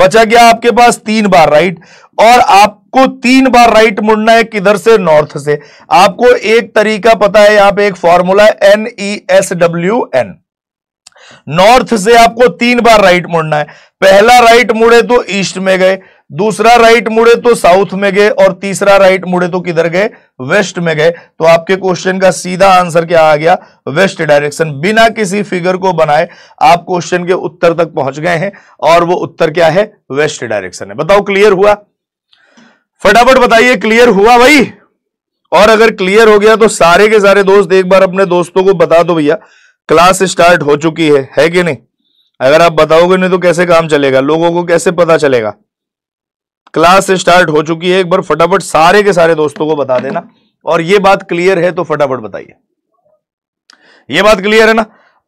बचा गया आपके पास तीन बार राइट और आपको तीन बार राइट मुड़ना है किधर से नॉर्थ से आपको एक तरीका पता है यहां पे एक formula N E S W N north से आपको तीन बार राइट मुड़ना है पहला राइट मुड़े तो ईस्ट में गए दूसरा राइट मुड़े तो साउथ में गए और तीसरा राइट मुड़े तो किधर गए वेस्ट में गए तो आपके क्वेश्चन का सीधा आंसर क्या आ गया वेस्ट डायरेक्शन बिना किसी फिगर को बनाए आप क्वेश्चन के उत्तर तक पहुंच गए हैं और वो उत्तर क्या है वेस्ट डायरेक्शन है बताओ क्लियर हुआ फटाफट बताइए क्लियर हुआ भाई और अगर क्लियर हो गया तो सारे के सारे दोस्त एक बार अपने दोस्तों को बता दो भैया क्लास स्टार्ट हो चुकी है है कि नहीं अगर आप बताओगे नहीं तो कैसे काम चलेगा लोगों को कैसे पता चलेगा क्लास स्टार्ट हो चुकी है एक बार फटाफट सारे के सारे दोस्तों को बता देना और ये बात क्लियर है तो फटाफट बताइए ये बात क्लियर है ना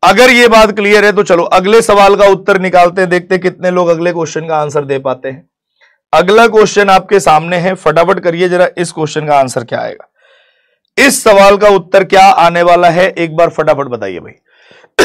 अगर ये बात क्लियर है तो चलो अगले सवाल का उत्तर निकालते हैं देखते कितने लोग अगले क्वेश्चन का आंसर दे पाते हैं अगला क्वेश्चन आपके सामने है फटाफट करिए जरा इस क्वेश्चन का आंसर क्या आएगा इस सवाल का उत्तर क्या आने वाला है एक बार फटाफट बताइए भाई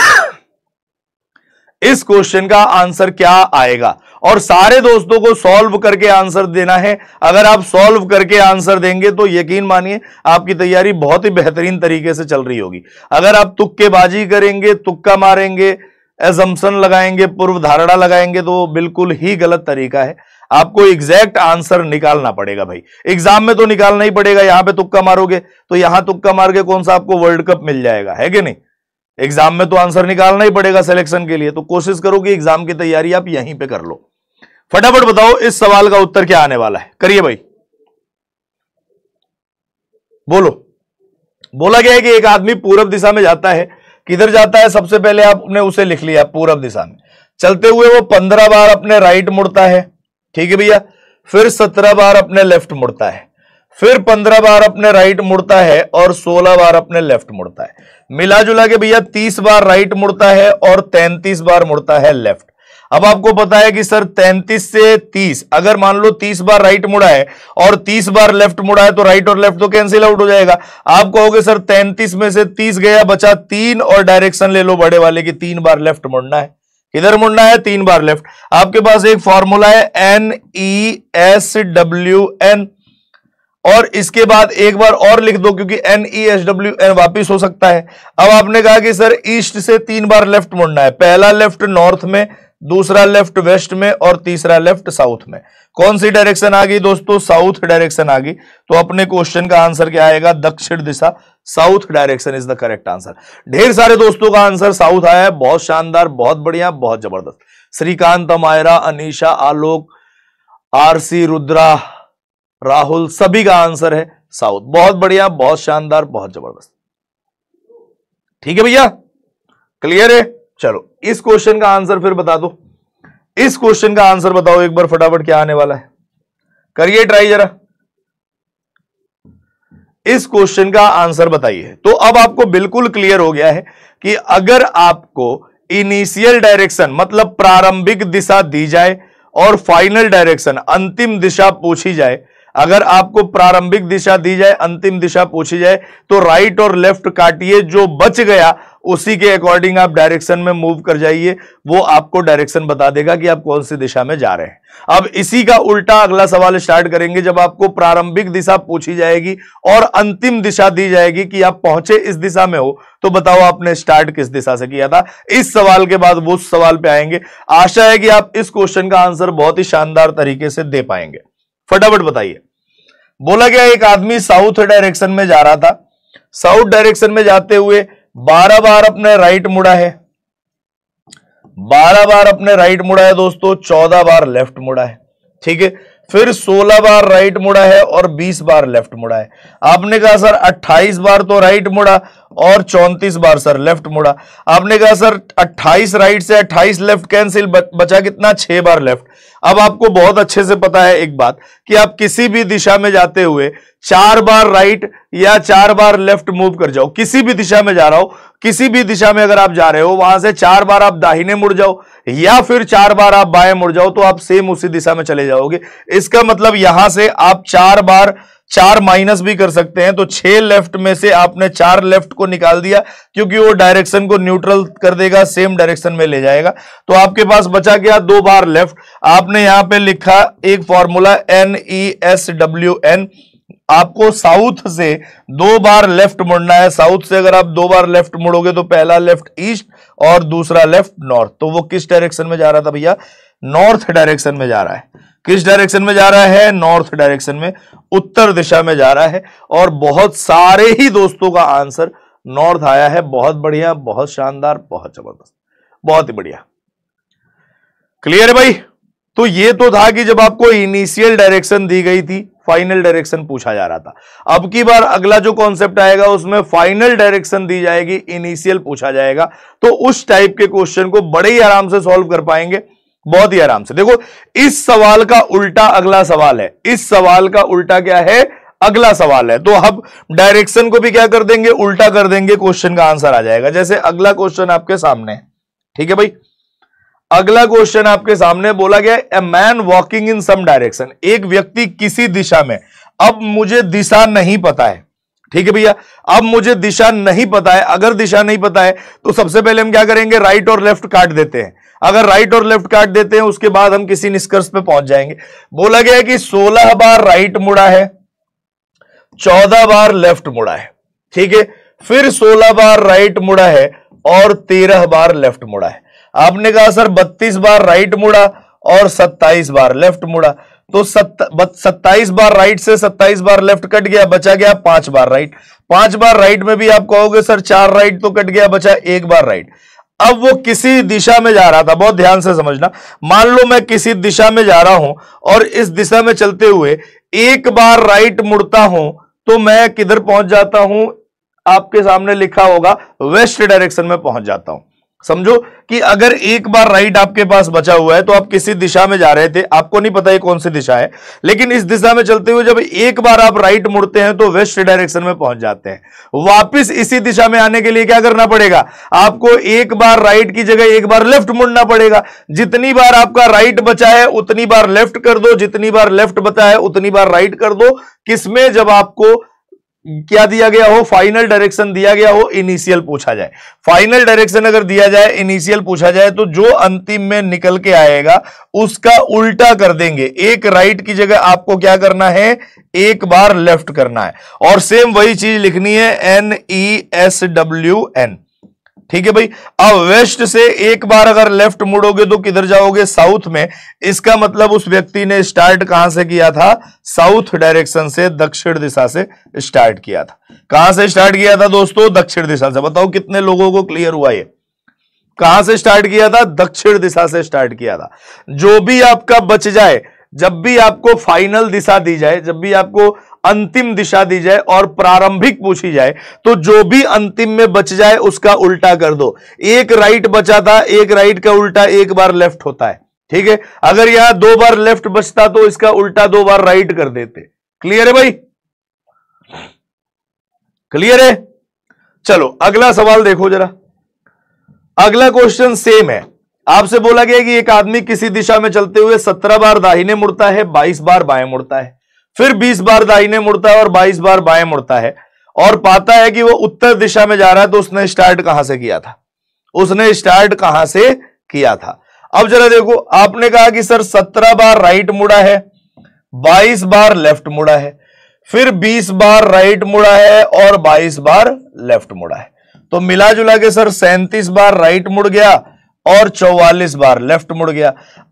इस क्वेश्चन का आंसर क्या आएगा और सारे दोस्तों को सॉल्व करके आंसर देना है अगर आप सॉल्व करके आंसर देंगे तो यकीन मानिए आपकी तैयारी बहुत ही बेहतरीन तरीके से चल रही होगी अगर आप तुक्केबाजी करेंगे तुक्का मारेंगे एजम्सन लगाएंगे पूर्व धारणा लगाएंगे तो बिल्कुल ही गलत तरीका है आपको एग्जैक्ट आंसर निकालना पड़ेगा भाई एग्जाम में तो निकालना ही पड़ेगा यहां पे तुक्का मारोगे तो यहां तुक्का मार के कौन सा आपको वर्ल्ड कप मिल जाएगा है कि नहीं एग्जाम में तो आंसर निकालना ही पड़ेगा सिलेक्शन के लिए तो कोशिश करो कि एग्जाम की तैयारी आप यहीं पे कर लो फटाफट बताओ इस सवाल का उत्तर क्या आने वाला है करिए भाई बोलो बोला गया है कि एक आदमी पूरब दिशा में जाता है किधर जाता है सबसे पहले आपने उसे लिख लिया पूरब दिशा में चलते हुए वो पंद्रह बार अपने राइट मुड़ता है ठीक है भैया फिर सत्रह बार अपने लेफ्ट मुड़ता है फिर पंद्रह बार अपने राइट मुड़ता है और सोलह बार अपने लेफ्ट मुड़ता है मिला जुला के भैया तीस बार राइट मुड़ता है और तैंतीस बार मुड़ता है लेफ्ट अब आपको पता है कि सर 33 से 30 अगर मान लो 30 बार राइट मुड़ा है और 30 बार लेफ्ट मुड़ा है तो राइट और लेफ्ट तो कैंसिल आउट हो जाएगा आप कहोगे सर 33 में से 30 गया बचा तीन और डायरेक्शन ले लो बड़े वाले की तीन बार लेफ्ट मुड़ना है किधर मुड़ना है तीन बार लेफ्ट आपके पास एक फॉर्मूला है N E S W N और इसके बाद एक बार और लिख दो क्योंकि N E S W N वापिस हो सकता है अब आपने कहा कि सर ईस्ट से तीन बार लेफ्ट मुड़ना है पहला लेफ्ट नॉर्थ में दूसरा लेफ्ट वेस्ट में और तीसरा लेफ्ट साउथ में कौन सी डायरेक्शन आ गई दोस्तों साउथ डायरेक्शन आ गई तो अपने क्वेश्चन का आंसर क्या आएगा दक्षिण दिशा south direction is the correct answer ढेर सारे दोस्तों का आंसर साउथ आया है बहुत शानदार बहुत बढ़िया बहुत जबरदस्त श्रीकांत मायरा अनिशा आलोक आरसी रुद्रा राहुल सभी का आंसर है साउथ बहुत बढ़िया बहुत शानदार बहुत जबरदस्त ठीक है भैया क्लियर है चलो इस क्वेश्चन का आंसर फिर बता दो इस क्वेश्चन का आंसर बताओ एक बार फटाफट क्या आने वाला है करिए ट्राई जरा इस क्वेश्चन का आंसर बताइए तो अब आपको बिल्कुल क्लियर हो गया है कि अगर आपको इनिशियल डायरेक्शन मतलब प्रारंभिक दिशा दी जाए और फाइनल डायरेक्शन अंतिम दिशा पूछी जाए अगर आपको प्रारंभिक दिशा दी जाए अंतिम दिशा पूछी जाए तो राइट और लेफ्ट काटिए जो बच गया उसी के अकॉर्डिंग आप डायरेक्शन में मूव कर जाइए वो आपको डायरेक्शन बता देगा कि आप कौन सी दिशा में जा रहे हैं अब इसी का उल्टा अगला सवाल स्टार्ट करेंगे जब आपको प्रारंभिक दिशा पूछी जाएगी और अंतिम दिशा दी जाएगी कि आप पहुंचे इस दिशा में हो तो बताओ आपने स्टार्ट किस दिशा से किया था इस सवाल के बाद वो सवाल पे आएंगे आशा है कि आप इस क्वेश्चन का आंसर बहुत ही शानदार तरीके से दे पाएंगे फटाफट बताइए बोला गया एक आदमी साउथ डायरेक्शन में जा रहा था साउथ डायरेक्शन में जाते हुए बारह बार अपने राइट मुड़ा है बारह बार अपने राइट मुड़ा है दोस्तों चौदह बार लेफ्ट मुड़ा है ठीक है फिर सोलह बार राइट मुड़ा है और बीस बार लेफ्ट मुड़ा है आपने कहा सर अट्ठाईस बार तो राइट मुड़ा और चौंतीस बार सर लेफ्ट मुड़ा आपने कहा सर 28 राइट से 28 लेफ्ट कैंसिल बचा कितना छह बार लेफ्ट अब आपको बहुत अच्छे से पता है एक बात कि आप किसी भी दिशा में जाते हुए चार बार राइट या चार बार लेफ्ट मूव कर जाओ किसी भी दिशा में जा रहा हो किसी भी दिशा में अगर आप जा रहे हो वहां से चार बार आप दाहिने मुड़ जाओ या फिर चार बार आप बाएं मुड़ जाओ तो आप सेम उसी दिशा में चले जाओगे इसका मतलब यहां से आप चार बार चार माइनस भी कर सकते हैं तो छह लेफ्ट में से आपने चार लेफ्ट को निकाल दिया क्योंकि वो डायरेक्शन को न्यूट्रल कर देगा सेम डायरेक्शन में ले जाएगा तो आपके पास बचा गया दो बार लेफ्ट आपने यहां पे लिखा एक formula N E S W N आपको साउथ से दो बार लेफ्ट मुड़ना है साउथ से अगर आप दो बार लेफ्ट मुड़ोगे तो पहला लेफ्ट ईस्ट और दूसरा लेफ्ट नॉर्थ तो वो किस डायरेक्शन में जा रहा था भैया नॉर्थ डायरेक्शन में जा रहा है किस डायरेक्शन में जा रहा है नॉर्थ डायरेक्शन में उत्तर दिशा में जा रहा है और बहुत सारे ही दोस्तों का आंसर नॉर्थ आया है बहुत बढ़िया बहुत शानदार बहुत जबरदस्त बहुत ही बढ़िया क्लियर है भाई तो ये तो था कि जब आपको इनिशियल डायरेक्शन दी गई थी फाइनल डायरेक्शन पूछा जा रहा था अब की बार अगला जो कॉन्सेप्ट आएगा उसमें फाइनल डायरेक्शन दी जाएगी इनिशियल पूछा जाएगा तो उस टाइप के क्वेश्चन को बड़े ही आराम से सॉल्व कर पाएंगे बहुत ही आराम से देखो इस सवाल का उल्टा अगला सवाल है इस सवाल का उल्टा क्या है अगला सवाल है तो अब डायरेक्शन को भी क्या कर देंगे उल्टा कर देंगे क्वेश्चन का आंसर आ जाएगा जैसे अगला क्वेश्चन आपके सामने ठीक है भाई अगला क्वेश्चन आपके सामने बोला गया a man walking in some direction एक व्यक्ति किसी दिशा में अब मुझे दिशा नहीं पता है ठीक है भैया अब मुझे दिशा नहीं पता है अगर दिशा नहीं पता है तो सबसे पहले हम क्या करेंगे राइट और लेफ्ट काट देते हैं अगर राइट और लेफ्ट काट देते हैं उसके बाद हम किसी निष्कर्ष पे पहुंच जाएंगे बोला गया है कि 16 बार राइट मुड़ा है 14 बार लेफ्ट मुड़ा है ठीक है फिर 16 बार राइट मुड़ा है और 13 बार लेफ्ट मुड़ा है आपने कहा सर 32 बार राइट मुड़ा और 27 बार लेफ्ट मुड़ा तो सत्ताईस बार राइट से सत्ताईस बार लेफ्ट कट गया बचा गया पांच बार राइट पांच बार राइट में भी आप कहोगे सर चार राइट तो कट गया बचा एक बार राइट अब वो किसी दिशा में जा रहा था बहुत ध्यान से समझना मान लो मैं किसी दिशा में जा रहा हूं और इस दिशा में चलते हुए एक बार राइट मुड़ता हूं तो मैं किधर पहुंच जाता हूं आपके सामने लिखा होगा वेस्ट डायरेक्शन में पहुंच जाता हूं समझो कि अगर एक बार राइट आपके पास बचा हुआ है तो आप किसी दिशा में जा रहे थे आपको नहीं पता ये कौन सी दिशा है लेकिन इस दिशा में चलते हुए जब एक बार आप राइट मुड़ते हैं तो वेस्ट डायरेक्शन में पहुंच जाते हैं वापस इसी दिशा में आने के लिए क्या करना पड़ेगा आपको एक बार राइट की जगह एक बार लेफ्ट मुड़ना पड़ेगा जितनी बार आपका राइट बचा है उतनी बार लेफ्ट कर दो जितनी बार लेफ्ट बचा है उतनी बार राइट कर दो किसमें जब आपको क्या दिया गया हो फाइनल डायरेक्शन दिया गया हो इनिशियल पूछा जाए फाइनल डायरेक्शन अगर दिया जाए इनिशियल पूछा जाए तो जो अंतिम में निकल के आएगा उसका उल्टा कर देंगे एक राइट की जगह आपको क्या करना है एक बार लेफ्ट करना है और सेम वही चीज लिखनी है N E S W N ठीक है भाई अब वेस्ट से एक बार अगर लेफ्ट मुड़ोगे तो किधर जाओगे साउथ में इसका मतलब उस व्यक्ति ने स्टार्ट कहां से किया था साउथ डायरेक्शन से दक्षिण दिशा से स्टार्ट किया था कहां से स्टार्ट किया था दोस्तों दक्षिण दिशा से बताओ कितने लोगों को क्लियर हुआ ये कहां से स्टार्ट किया था दक्षिण दिशा से स्टार्ट किया था जो भी आपका बच जाए जब भी आपको फाइनल दिशा दी जाए जब भी आपको अंतिम दिशा दी जाए और प्रारंभिक पूछी जाए तो जो भी अंतिम में बच जाए उसका उल्टा कर दो एक राइट बचा था एक राइट का उल्टा एक बार लेफ्ट होता है ठीक है अगर यहां दो बार लेफ्ट बचता तो इसका उल्टा दो बार राइट कर देते क्लियर है भाई क्लियर है चलो अगला सवाल देखो जरा अगला क्वेश्चन सेम है आपसे बोला गया कि एक आदमी किसी दिशा में चलते हुए सत्रह बार दाहिने मुड़ता है बाईस बार बाएं मुड़ता है फिर बीस बार दाहिने मुड़ता है और बाईस बार बाएं मुड़ता है और पाता है कि वो उत्तर दिशा में जा रहा है तो उसने स्टार्ट कहां से किया था उसने स्टार्ट कहां से किया था अब जरा देखो आपने कहा कि सर सत्रह बार राइट मुड़ा है बाईस बार लेफ्ट मुड़ा है फिर बीस बार राइट मुड़ा है और बाईस बार लेफ्ट मुड़ा है तो मिला जुला के सर सैंतीस बार राइट मुड़ गया और 44 बार लेफ्ट मुड़ गया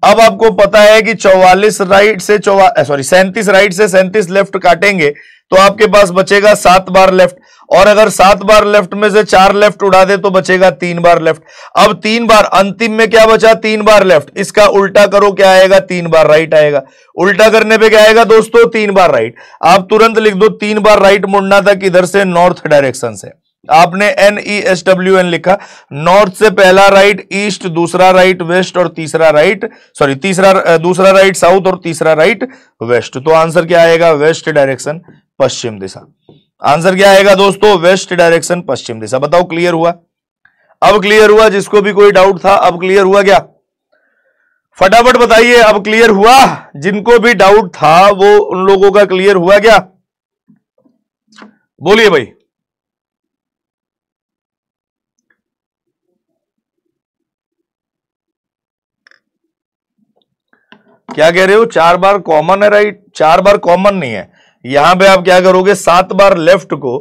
अब आपको पता है कि 44 राइट से सॉरी सैंतीस राइट से सैंतीस लेफ्ट काटेंगे तो आपके पास बचेगा सात बार लेफ्ट और अगर सात बार लेफ्ट में से चार लेफ्ट उड़ा दे तो बचेगा तीन बार लेफ्ट अब तीन बार अंतिम में क्या बचा तीन बार लेफ्ट इसका उल्टा करो क्या आएगा तीन बार राइट आएगा उल्टा करने पे क्या आएगा दोस्तों तीन बार राइट आप तुरंत लिख दो तीन बार राइट मुड़ना था किधर से नॉर्थ डायरेक्शन से आपने N E S W N लिखा नॉर्थ से पहला राइट ईस्ट दूसरा राइट वेस्ट और तीसरा राइट सॉरी तीसरा दूसरा राइट साउथ और तीसरा राइट वेस्ट तो आंसर क्या आएगा वेस्ट डायरेक्शन पश्चिम दिशा आंसर क्या आएगा दोस्तों वेस्ट डायरेक्शन पश्चिम दिशा बताओ क्लियर हुआ अब क्लियर हुआ जिसको भी कोई डाउट था अब क्लियर हुआ क्या फटाफट बताइए अब क्लियर हुआ जिनको भी डाउट था वो उन लोगों का क्लियर हुआ क्या बोलिए भाई क्या कह रहे हो चार बार कॉमन है राइट चार बार कॉमन नहीं है यहां पे आप क्या करोगे सात बार लेफ्ट को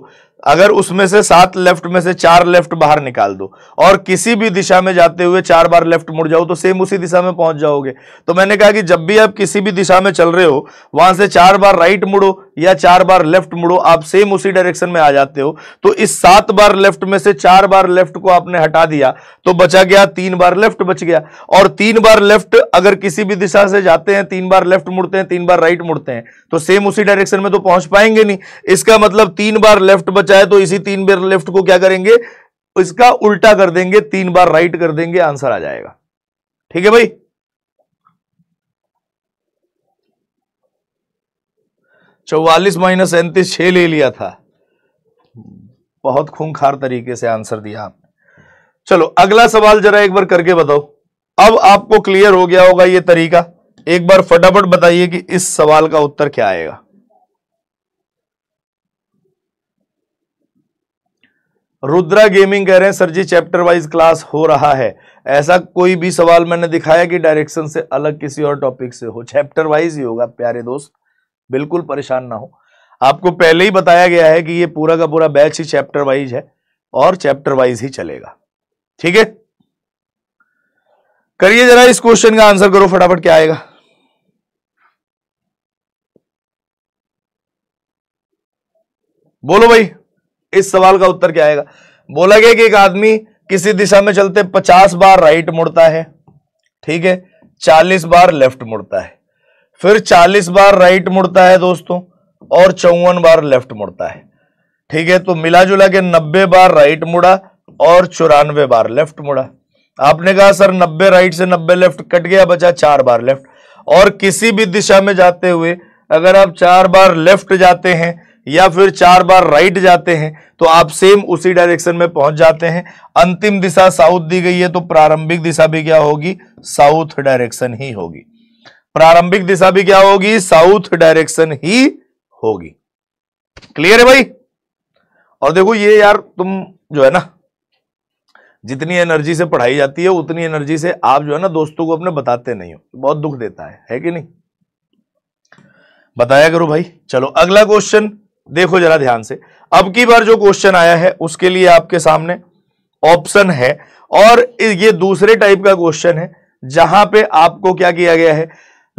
अगर उसमें से सात लेफ्ट में से चार लेफ्ट बाहर निकाल दो और किसी भी दिशा में जाते हुए चार बार लेफ्ट मुड़ जाओ तो सेम उसी दिशा में पहुंच जाओगे तो मैंने कहा कि जब भी आप किसी भी दिशा में चल रहे हो वहां से चार बार राइट मुड़ो या चार बार लेफ्ट मुड़ो आप सेम उसी डायरेक्शन में आ जाते हो तो इस सात बार लेफ्ट में से चार बार लेफ्ट को आपने हटा दिया तो बचा गया तीन बार लेफ्ट बच गया और तीन बार लेफ्ट अगर किसी भी दिशा से जाते हैं तीन बार लेफ्ट मुड़ते हैं तीन बार राइट मुड़ते हैं तो सेम उसी डायरेक्शन में तो पहुंच पाएंगे नहीं इसका मतलब तीन बार लेफ्ट बचाए तो इसी तीन बार लेफ्ट को क्या करेंगे इसका उल्टा कर देंगे तीन बार राइट कर देंगे आंसर आ जाएगा ठीक है भाई चौवालीस माइनस सैंतीस छः ले लिया था बहुत खूंखार तरीके से आंसर दिया आपने चलो अगला सवाल जरा एक बार करके बताओ अब आपको क्लियर हो गया होगा ये तरीका एक बार फटाफट बताइए कि इस सवाल का उत्तर क्या आएगा रुद्रा गेमिंग कह रहे हैं sir ji chapter wise class हो रहा है ऐसा कोई भी सवाल मैंने दिखाया कि डायरेक्शन से अलग किसी और टॉपिक से हो चैप्टर वाइज ही होगा प्यारे दोस्त बिल्कुल परेशान ना हो आपको पहले ही बताया गया है कि ये पूरा का पूरा बैच ही चैप्टर वाइज है और चैप्टर वाइज ही चलेगा ठीक है करिए जरा इस क्वेश्चन का आंसर करो फटाफट क्या आएगा बोलो भाई इस सवाल का उत्तर क्या आएगा बोला गया कि एक आदमी किसी दिशा में चलते पचास बार राइट मुड़ता है ठीक है चालीस बार लेफ्ट मुड़ता है फिर 40 बार राइट मुड़ता है दोस्तों और चौवन बार लेफ्ट मुड़ता है ठीक है तो मिला जुला के नब्बे बार राइट मुड़ा और चौरानवे बार लेफ्ट मुड़ा आपने कहा सर नब्बे राइट से नब्बे लेफ्ट कट गया बचा चार बार लेफ्ट और किसी भी दिशा में जाते हुए अगर आप चार बार लेफ्ट जाते हैं या फिर चार बार राइट जाते हैं तो आप सेम उसी डायरेक्शन में पहुंच जाते हैं अंतिम दिशा साउथ दी गई है तो प्रारंभिक दिशा भी क्या होगी साउथ डायरेक्शन ही होगी प्रारंभिक दिशा भी क्या होगी साउथ डायरेक्शन ही होगी क्लियर है भाई और देखो ये यार तुम जो है ना जितनी एनर्जी से पढ़ाई जाती है उतनी एनर्जी से आप जो है ना दोस्तों को अपने बताते नहीं हो बहुत दुख देता है है कि नहीं बताया करो भाई चलो अगला क्वेश्चन देखो जरा ध्यान से अब की बार जो क्वेश्चन आया है उसके लिए आपके सामने ऑप्शन है और ये दूसरे टाइप का क्वेश्चन है जहां पे आपको क्या किया गया है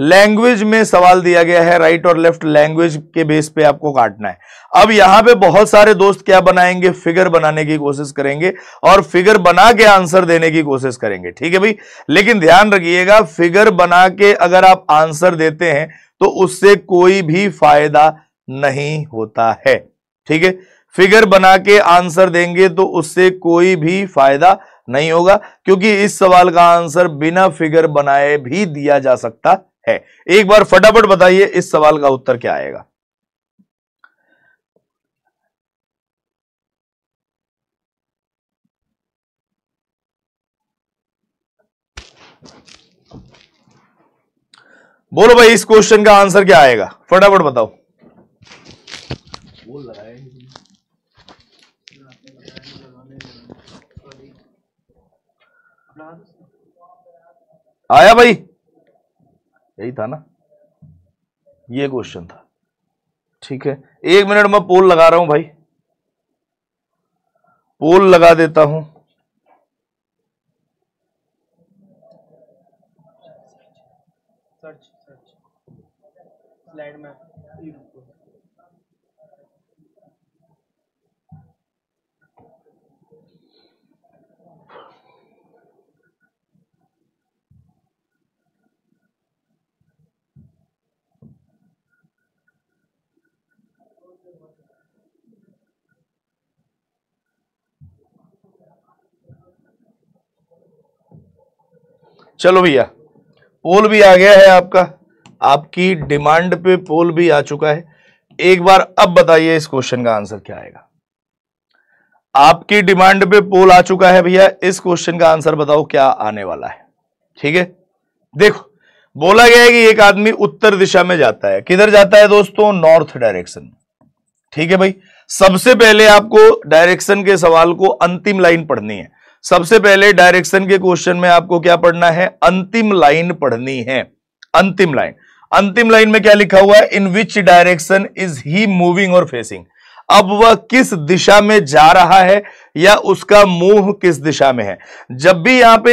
लैंग्वेज में सवाल दिया गया है राइट और लेफ्ट लैंग्वेज के बेस पे आपको काटना है अब यहां पे बहुत सारे दोस्त क्या बनाएंगे फिगर बनाने की कोशिश करेंगे और फिगर बना के आंसर देने की कोशिश करेंगे ठीक है भाई लेकिन ध्यान रखिएगा फिगर बना के अगर आप आंसर देते हैं तो उससे कोई भी फायदा नहीं होता है ठीक है फिगर बना के आंसर देंगे तो उससे कोई भी फायदा नहीं होगा क्योंकि इस सवाल का आंसर बिना फिगर बनाए भी दिया जा सकता है एक बार फटाफट बताइए इस सवाल का उत्तर क्या आएगा बोलो भाई इस क्वेश्चन का आंसर क्या आएगा फटाफट बताओ आया भाई यही था ना ये क्वेश्चन था ठीक है एक मिनट मैं पोल लगा रहा हूं भाई पोल लगा देता हूं सर्च सर्च स्लाइड में चलो भैया पोल भी आ गया है आपका आपकी डिमांड पे पोल भी आ चुका है एक बार अब बताइए इस क्वेश्चन का आंसर क्या आएगा आपकी डिमांड पे पोल आ चुका है भैया इस क्वेश्चन का आंसर बताओ क्या आने वाला है ठीक है देखो बोला गया है कि एक आदमी उत्तर दिशा में जाता है किधर जाता है दोस्तों नॉर्थ डायरेक्शन ठीक है भाई सबसे पहले आपको डायरेक्शन के सवाल को अंतिम लाइन पढ़नी है सबसे पहले डायरेक्शन के क्वेश्चन में आपको क्या पढ़ना है अंतिम लाइन पढ़नी है अंतिम लाइन अंतिम लाइन में क्या लिखा हुआ है in which direction is he moving और फेसिंग अब वह किस दिशा में जा रहा है या उसका मुंह किस दिशा में है जब भी यहां पे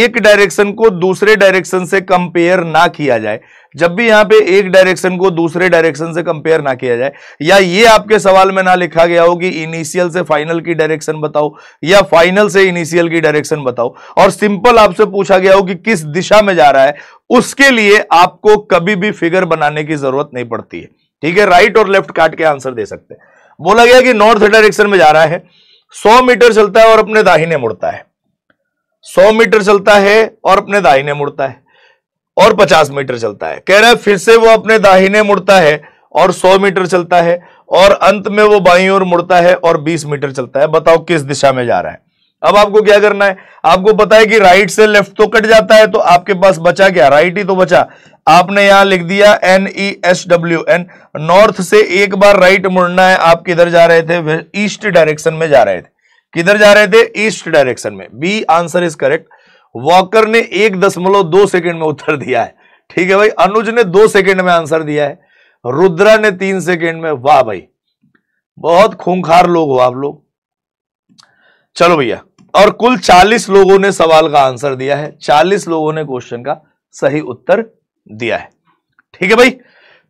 एक डायरेक्शन को दूसरे डायरेक्शन से कंपेयर ना किया जाए जब भी यहां पे एक डायरेक्शन को दूसरे डायरेक्शन से कंपेयर ना किया जाए या ये आपके सवाल में ना लिखा गया हो कि इनिशियल से फाइनल की डायरेक्शन बताओ या फाइनल से इनिशियल की डायरेक्शन बताओ और सिंपल आपसे पूछा गया हो कि किस दिशा में जा रहा है उसके लिए आपको कभी भी फिगर बनाने की जरूरत नहीं पड़ती है ठीक है राइट और लेफ्ट काट के आंसर दे सकते हैं बोला गया कि नॉर्थ डायरेक्शन में जा रहा है सौ मीटर चलता है और अपने दाहिने मुड़ता है सौ मीटर चलता है और अपने दाहिने मुड़ता है और पचास मीटर चलता है कह रहा है फिर से वो अपने दाहिने मुड़ता है और सौ मीटर चलता है और अंत में वो बाई और मुड़ता है और बीस मीटर चलता है बताओ किस दिशा में जा रहा है अब आपको क्या करना है आपको पता है कि राइट से लेफ्ट तो कट जाता है तो आपके पास बचा क्या राइट ही तो बचा आपने यहां लिख दिया N E S W N north से एक बार राइट मुड़ना है आप किधर जा रहे थे ईस्ट डायरेक्शन में जा रहे थे किधर जा रहे थे ईस्ट डायरेक्शन में B answer is correct walker ने एक दशमलव दो सेकेंड में उत्तर दिया है ठीक है भाई अनुज ने दो सेकेंड में आंसर दिया है रुद्रा ने तीन सेकेंड में वाह भाई बहुत खूंखार लोग हो आप लोग चलो भैया और कुल 40 लोगों ने सवाल का आंसर दिया है 40 लोगों ने क्वेश्चन का सही उत्तर दिया है ठीक है भाई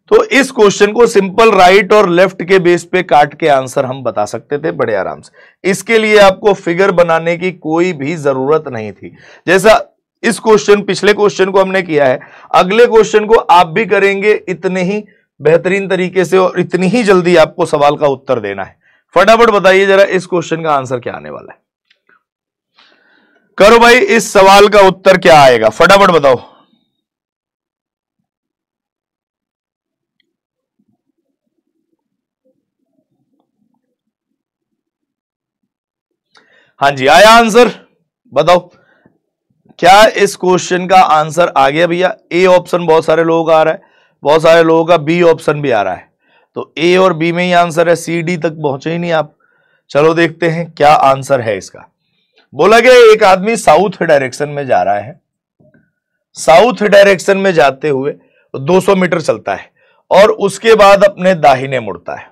तो इस क्वेश्चन को सिंपल राइट और लेफ्ट के बेस पे काट के आंसर हम बता सकते थे बड़े आराम से इसके लिए आपको फिगर बनाने की कोई भी जरूरत नहीं थी जैसा इस क्वेश्चन पिछले क्वेश्चन को हमने किया है अगले क्वेश्चन को आप भी करेंगे इतने ही बेहतरीन तरीके से और इतनी ही जल्दी आपको सवाल का उत्तर देना है फटाफट बताइए जरा इस क्वेश्चन का आंसर क्या आने वाला है करो भाई इस सवाल का उत्तर क्या आएगा फटाफट बताओ हां जी आया आंसर बताओ क्या इस क्वेश्चन का आंसर आ गया भैया ए ऑप्शन बहुत सारे लोगों का आ रहा है बहुत सारे लोगों का बी ऑप्शन भी आ रहा है तो ए और बी में ही आंसर है सी डी तक पहुंचे ही नहीं आप चलो देखते हैं क्या आंसर है इसका बोला गया एक आदमी साउथ डायरेक्शन में जा रहा है साउथ डायरेक्शन में जाते हुए 200 मीटर चलता है और उसके बाद अपने दाहिने मुड़ता है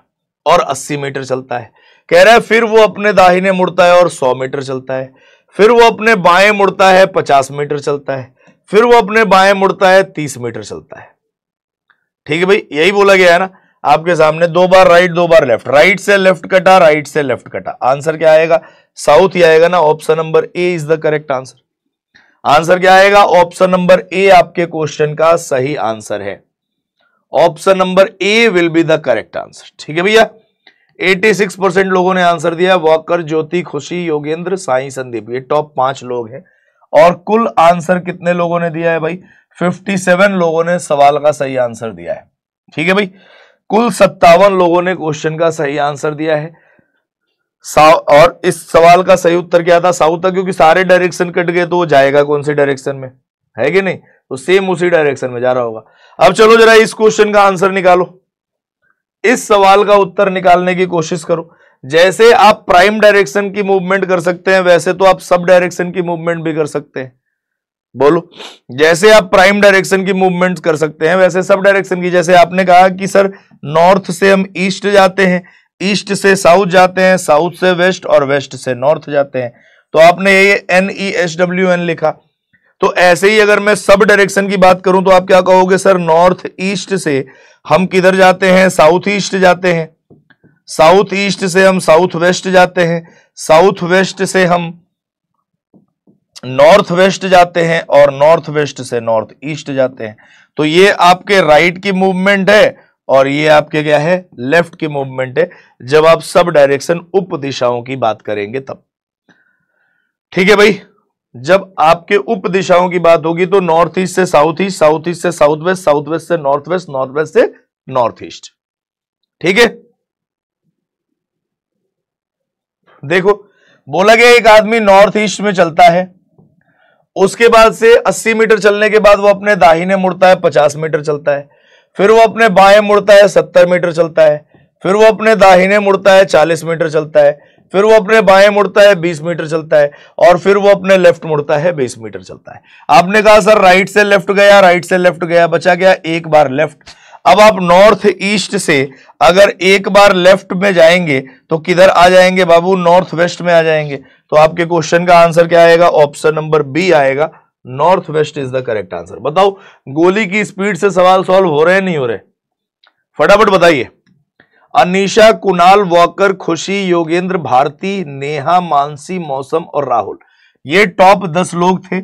और 80 मीटर चलता है कह रहा है फिर वो अपने दाहिने मुड़ता है और 100 मीटर चलता है फिर वो अपने बाएं मुड़ता है 50 मीटर चलता है फिर वो अपने बाएं मुड़ता है 30 मीटर चलता है ठीक है भाई यही बोला गया है ना आपके सामने दो बार राइट दो बार लेफ्ट राइट से लेफ्ट कटा राइट से लेफ्ट कटा आंसर क्या आएगा साउथ ही आएगा ना option number A is the correct answer answer क्या आएगा ऑप्शन नंबर ए आपके क्वेश्चन का सही आंसर है option number A will be the correct answer ठीक है भैया 86 परसेंट लोगों ने आंसर दिया वॉकर ज्योति खुशी योगेंद्र साई संदीप ये टॉप पांच लोग हैं और कुल आंसर कितने लोगों ने दिया है भाई 57 लोगों ने सवाल का सही आंसर दिया है ठीक है भाई कुल सत्तावन लोगों ने क्वेश्चन का सही आंसर दिया है और इस सवाल का सही उत्तर क्या था साउथ था क्योंकि सारे डायरेक्शन कट गए तो वो जाएगा कौन से डायरेक्शन में है कि नहीं तो सेम उसी डायरेक्शन में जा रहा होगा अब चलो जरा इस क्वेश्चन का आंसर निकालो इस सवाल का उत्तर निकालने की कोशिश करो जैसे आप प्राइम डायरेक्शन की मूवमेंट कर सकते हैं वैसे तो आप सब डायरेक्शन की मूवमेंट भी कर सकते हैं बोलो जैसे आप प्राइम डायरेक्शन की मूवमेंट कर सकते हैं वैसे सब डायरेक्शन की जैसे आपने कहा कि सर नॉर्थ से हम ईस्ट जाते हैं ईस्ट से साउथ जाते हैं साउथ से वेस्ट और वेस्ट से नॉर्थ जाते हैं तो आपने ये N E S W N लिखा तो ऐसे ही अगर मैं सब डायरेक्शन की बात करूं तो आप क्या कहोगे सर नॉर्थ ईस्ट से हम किधर जाते हैं साउथ ईस्ट जाते हैं साउथ ईस्ट से हम साउथ वेस्ट जाते हैं साउथ वेस्ट से हम नॉर्थ वेस्ट जाते हैं और नॉर्थ वेस्ट से नॉर्थ ईस्ट जाते हैं तो ये आपके राइट की मूवमेंट है और ये आपके क्या है लेफ्ट की मूवमेंट है जब आप सब डायरेक्शन उप दिशाओं की बात करेंगे तब ठीक है भाई जब आपके उप दिशाओं की बात होगी तो नॉर्थ ईस्ट से साउथ ईस्ट साउथ ईस्ट से साउथ वेस्ट साउथ वेस्ट से नॉर्थ वेस्ट नॉर्थ वेस्ट से नॉर्थ ईस्ट ठीक है देखो बोला गया एक आदमी नॉर्थ ईस्ट में चलता है उसके बाद से 80 मीटर चलने के बाद वो अपने दाहिने मुड़ता है 50 मीटर चलता है फिर वो अपने बाएं मुड़ता है 70 मीटर चलता है फिर वो अपने दाहिने मुड़ता है 40 मीटर चलता है फिर वो अपने बाएं मुड़ता है 20 मीटर चलता है और फिर वो अपने लेफ्ट मुड़ता है 20 मीटर चलता है आपने कहा सर राइट से लेफ्ट गया राइट से लेफ्ट गया बचा गया एक बार लेफ्ट अब आप नॉर्थ ईस्ट से अगर एक बार लेफ्ट में जाएंगे तो किधर आ जाएंगे बाबू नॉर्थ वेस्ट में आ जाएंगे तो आपके क्वेश्चन का आंसर क्या आएगा ऑप्शन नंबर बी आएगा north west is the correct answer बताओ गोली की स्पीड से सवाल सॉल्व हो रहे नहीं हो रहे फटाफट बताइए अनिशा कुणाल वॉकर खुशी योगेंद्र भारती नेहा मानसी मौसम और राहुल ये टॉप दस लोग थे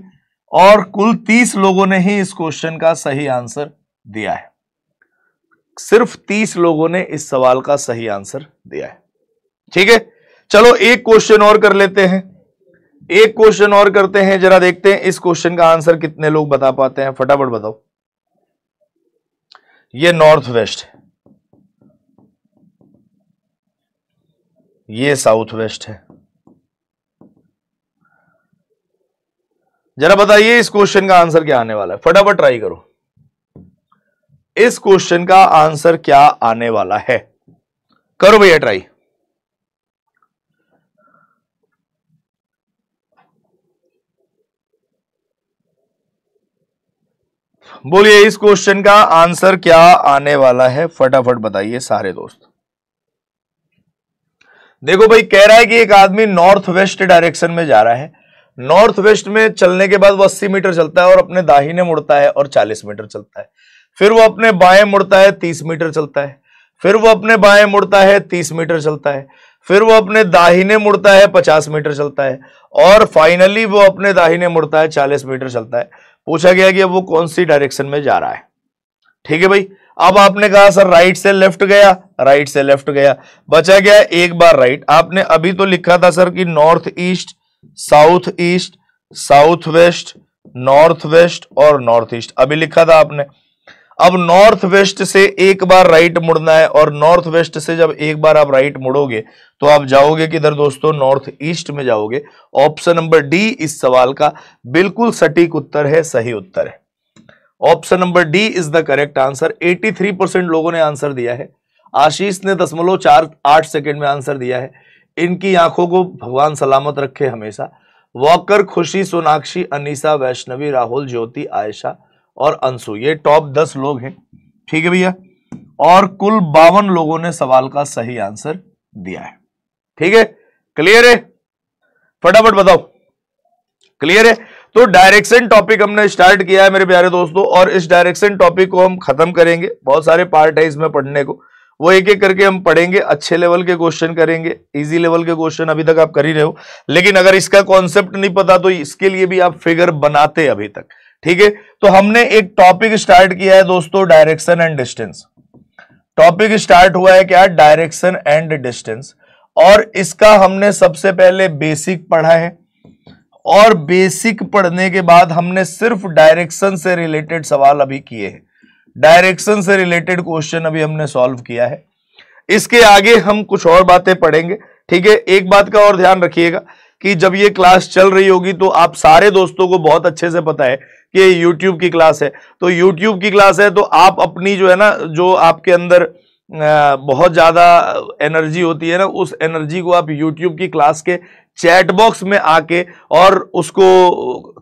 और कुल तीस लोगों ने ही इस क्वेश्चन का सही आंसर दिया है सिर्फ तीस लोगों ने इस सवाल का सही आंसर दिया है ठीक है चलो एक क्वेश्चन और कर लेते हैं एक क्वेश्चन और करते हैं जरा देखते हैं इस क्वेश्चन का आंसर कितने लोग बता पाते हैं फटाफट बताओ ये नॉर्थ वेस्ट है ये साउथ वेस्ट है जरा बताइए इस क्वेश्चन का आंसर क्या आने वाला है फटाफट ट्राई करो इस क्वेश्चन का आंसर क्या आने वाला है करो भैया ट्राई बोलिए इस क्वेश्चन का आंसर क्या आने वाला है फटाफट बताइए सारे दोस्त देखो भाई कह रहा है कि एक आदमी नॉर्थ वेस्ट डायरेक्शन में जा रहा है नॉर्थ वेस्ट में चलने के बाद वो अस्सी मीटर चलता है और अपने दाहिने मुड़ता है और चालीस मीटर चलता है फिर वो अपने बाएं मुड़ता है तीस मीटर चलता है फिर वो अपने बाएं मुड़ता है तीस मीटर चलता है फिर वो अपने दाहिने मुड़ता है पचास मीटर चलता है और फाइनली वो अपने दाहिने मुड़ता है चालीस मीटर चलता है पूछा गया कि वो कौन सी डायरेक्शन में जा रहा है ठीक है भाई अब आपने कहा सर राइट से लेफ्ट गया राइट से लेफ्ट गया बचा गया एक बार राइट आपने अभी तो लिखा था सर कि north east south east south west north west और नॉर्थ ईस्ट अभी लिखा था आपने अब नॉर्थ वेस्ट से एक बार राइट मुड़ना है और नॉर्थ वेस्ट से जब एक बार आप राइट मुड़ोगे तो आप जाओगे किधर दोस्तों नॉर्थ ईस्ट में जाओगे ऑप्शन नंबर डी इस सवाल का बिल्कुल सटीक उत्तर है सही उत्तर है option number D is the correct answer 83 percent लोगों ने आंसर दिया है आशीष ने दशमलव चार आठ सेकेंड में आंसर दिया है इनकी आंखों को भगवान सलामत रखे हमेशा वॉकर खुशी सोनाक्षी अनिशा वैष्णवी राहुल ज्योति आयशा और अंशु ये टॉप दस लोग हैं ठीक है भैया और कुल बावन लोगों ने सवाल का सही आंसर दिया है ठीक है क्लियर है फटाफट बताओ क्लियर है तो डायरेक्शन टॉपिक हमने स्टार्ट किया है मेरे प्यारे दोस्तों और इस डायरेक्शन टॉपिक को हम खत्म करेंगे बहुत सारे पार्ट है इसमें पढ़ने को वो एक एक करके हम पढ़ेंगे अच्छे लेवल के क्वेश्चन करेंगे इजी लेवल के क्वेश्चन अभी तक आप कर ही रहे हो लेकिन अगर इसका कॉन्सेप्ट नहीं पता तो इसके लिए भी आप फिगर बनाते अभी तक ठीक है तो हमने एक टॉपिक स्टार्ट किया है दोस्तों direction and distance topic start हुआ है क्या डायरेक्शन एंड डिस्टेंस और इसका हमने सबसे पहले बेसिक पढ़ा है और बेसिक पढ़ने के बाद हमने सिर्फ डायरेक्शन से रिलेटेड सवाल अभी किए हैं डायरेक्शन से रिलेटेड क्वेश्चन अभी हमने सॉल्व किया है इसके आगे हम कुछ और बातें पढ़ेंगे ठीक है एक बात का और ध्यान रखिएगा कि जब ये क्लास चल रही होगी तो आप सारे दोस्तों को बहुत अच्छे से पता है कि यूट्यूब की क्लास है तो यूट्यूब की क्लास है तो आप अपनी जो है ना जो आपके अंदर बहुत ज़्यादा एनर्जी होती है ना उस एनर्जी को आप यूट्यूब की क्लास के चैट बॉक्स में आके और उसको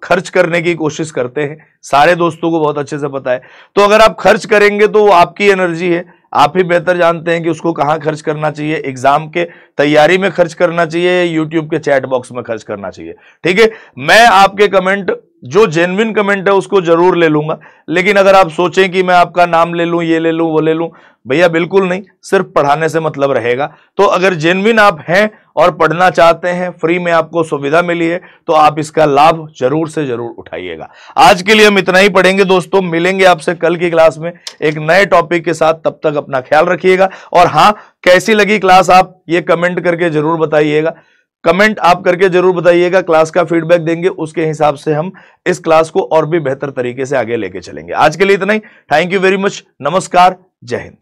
खर्च करने की कोशिश करते हैं सारे दोस्तों को बहुत अच्छे से पता है तो अगर आप खर्च करेंगे तो वो आपकी एनर्जी है आप ही बेहतर जानते हैं कि उसको कहाँ खर्च करना चाहिए एग्जाम के तैयारी में खर्च करना चाहिए यूट्यूब के चैट बॉक्स में खर्च करना चाहिए ठीक है मैं आपके कमेंट जो जेनविन कमेंट है उसको जरूर ले लूंगा लेकिन अगर आप सोचें कि मैं आपका नाम ले लूं ये ले लूं वो ले लूं भैया बिल्कुल नहीं सिर्फ पढ़ाने से मतलब रहेगा तो अगर जेनविन आप हैं और पढ़ना चाहते हैं फ्री में आपको सुविधा मिली है तो आप इसका लाभ जरूर से जरूर उठाइएगा आज के लिए हम इतना ही पढ़ेंगे दोस्तों मिलेंगे आपसे कल की क्लास में एक नए टॉपिक के साथ तब तक अपना ख्याल रखिएगा और हाँ कैसी लगी क्लास आप ये कमेंट करके जरूर बताइएगा कमेंट आप करके जरूर बताइएगा क्लास का फीडबैक देंगे उसके हिसाब से हम इस क्लास को और भी बेहतर तरीके से आगे लेके चलेंगे आज के लिए इतना ही थैंक यू वेरी मच नमस्कार जय हिंद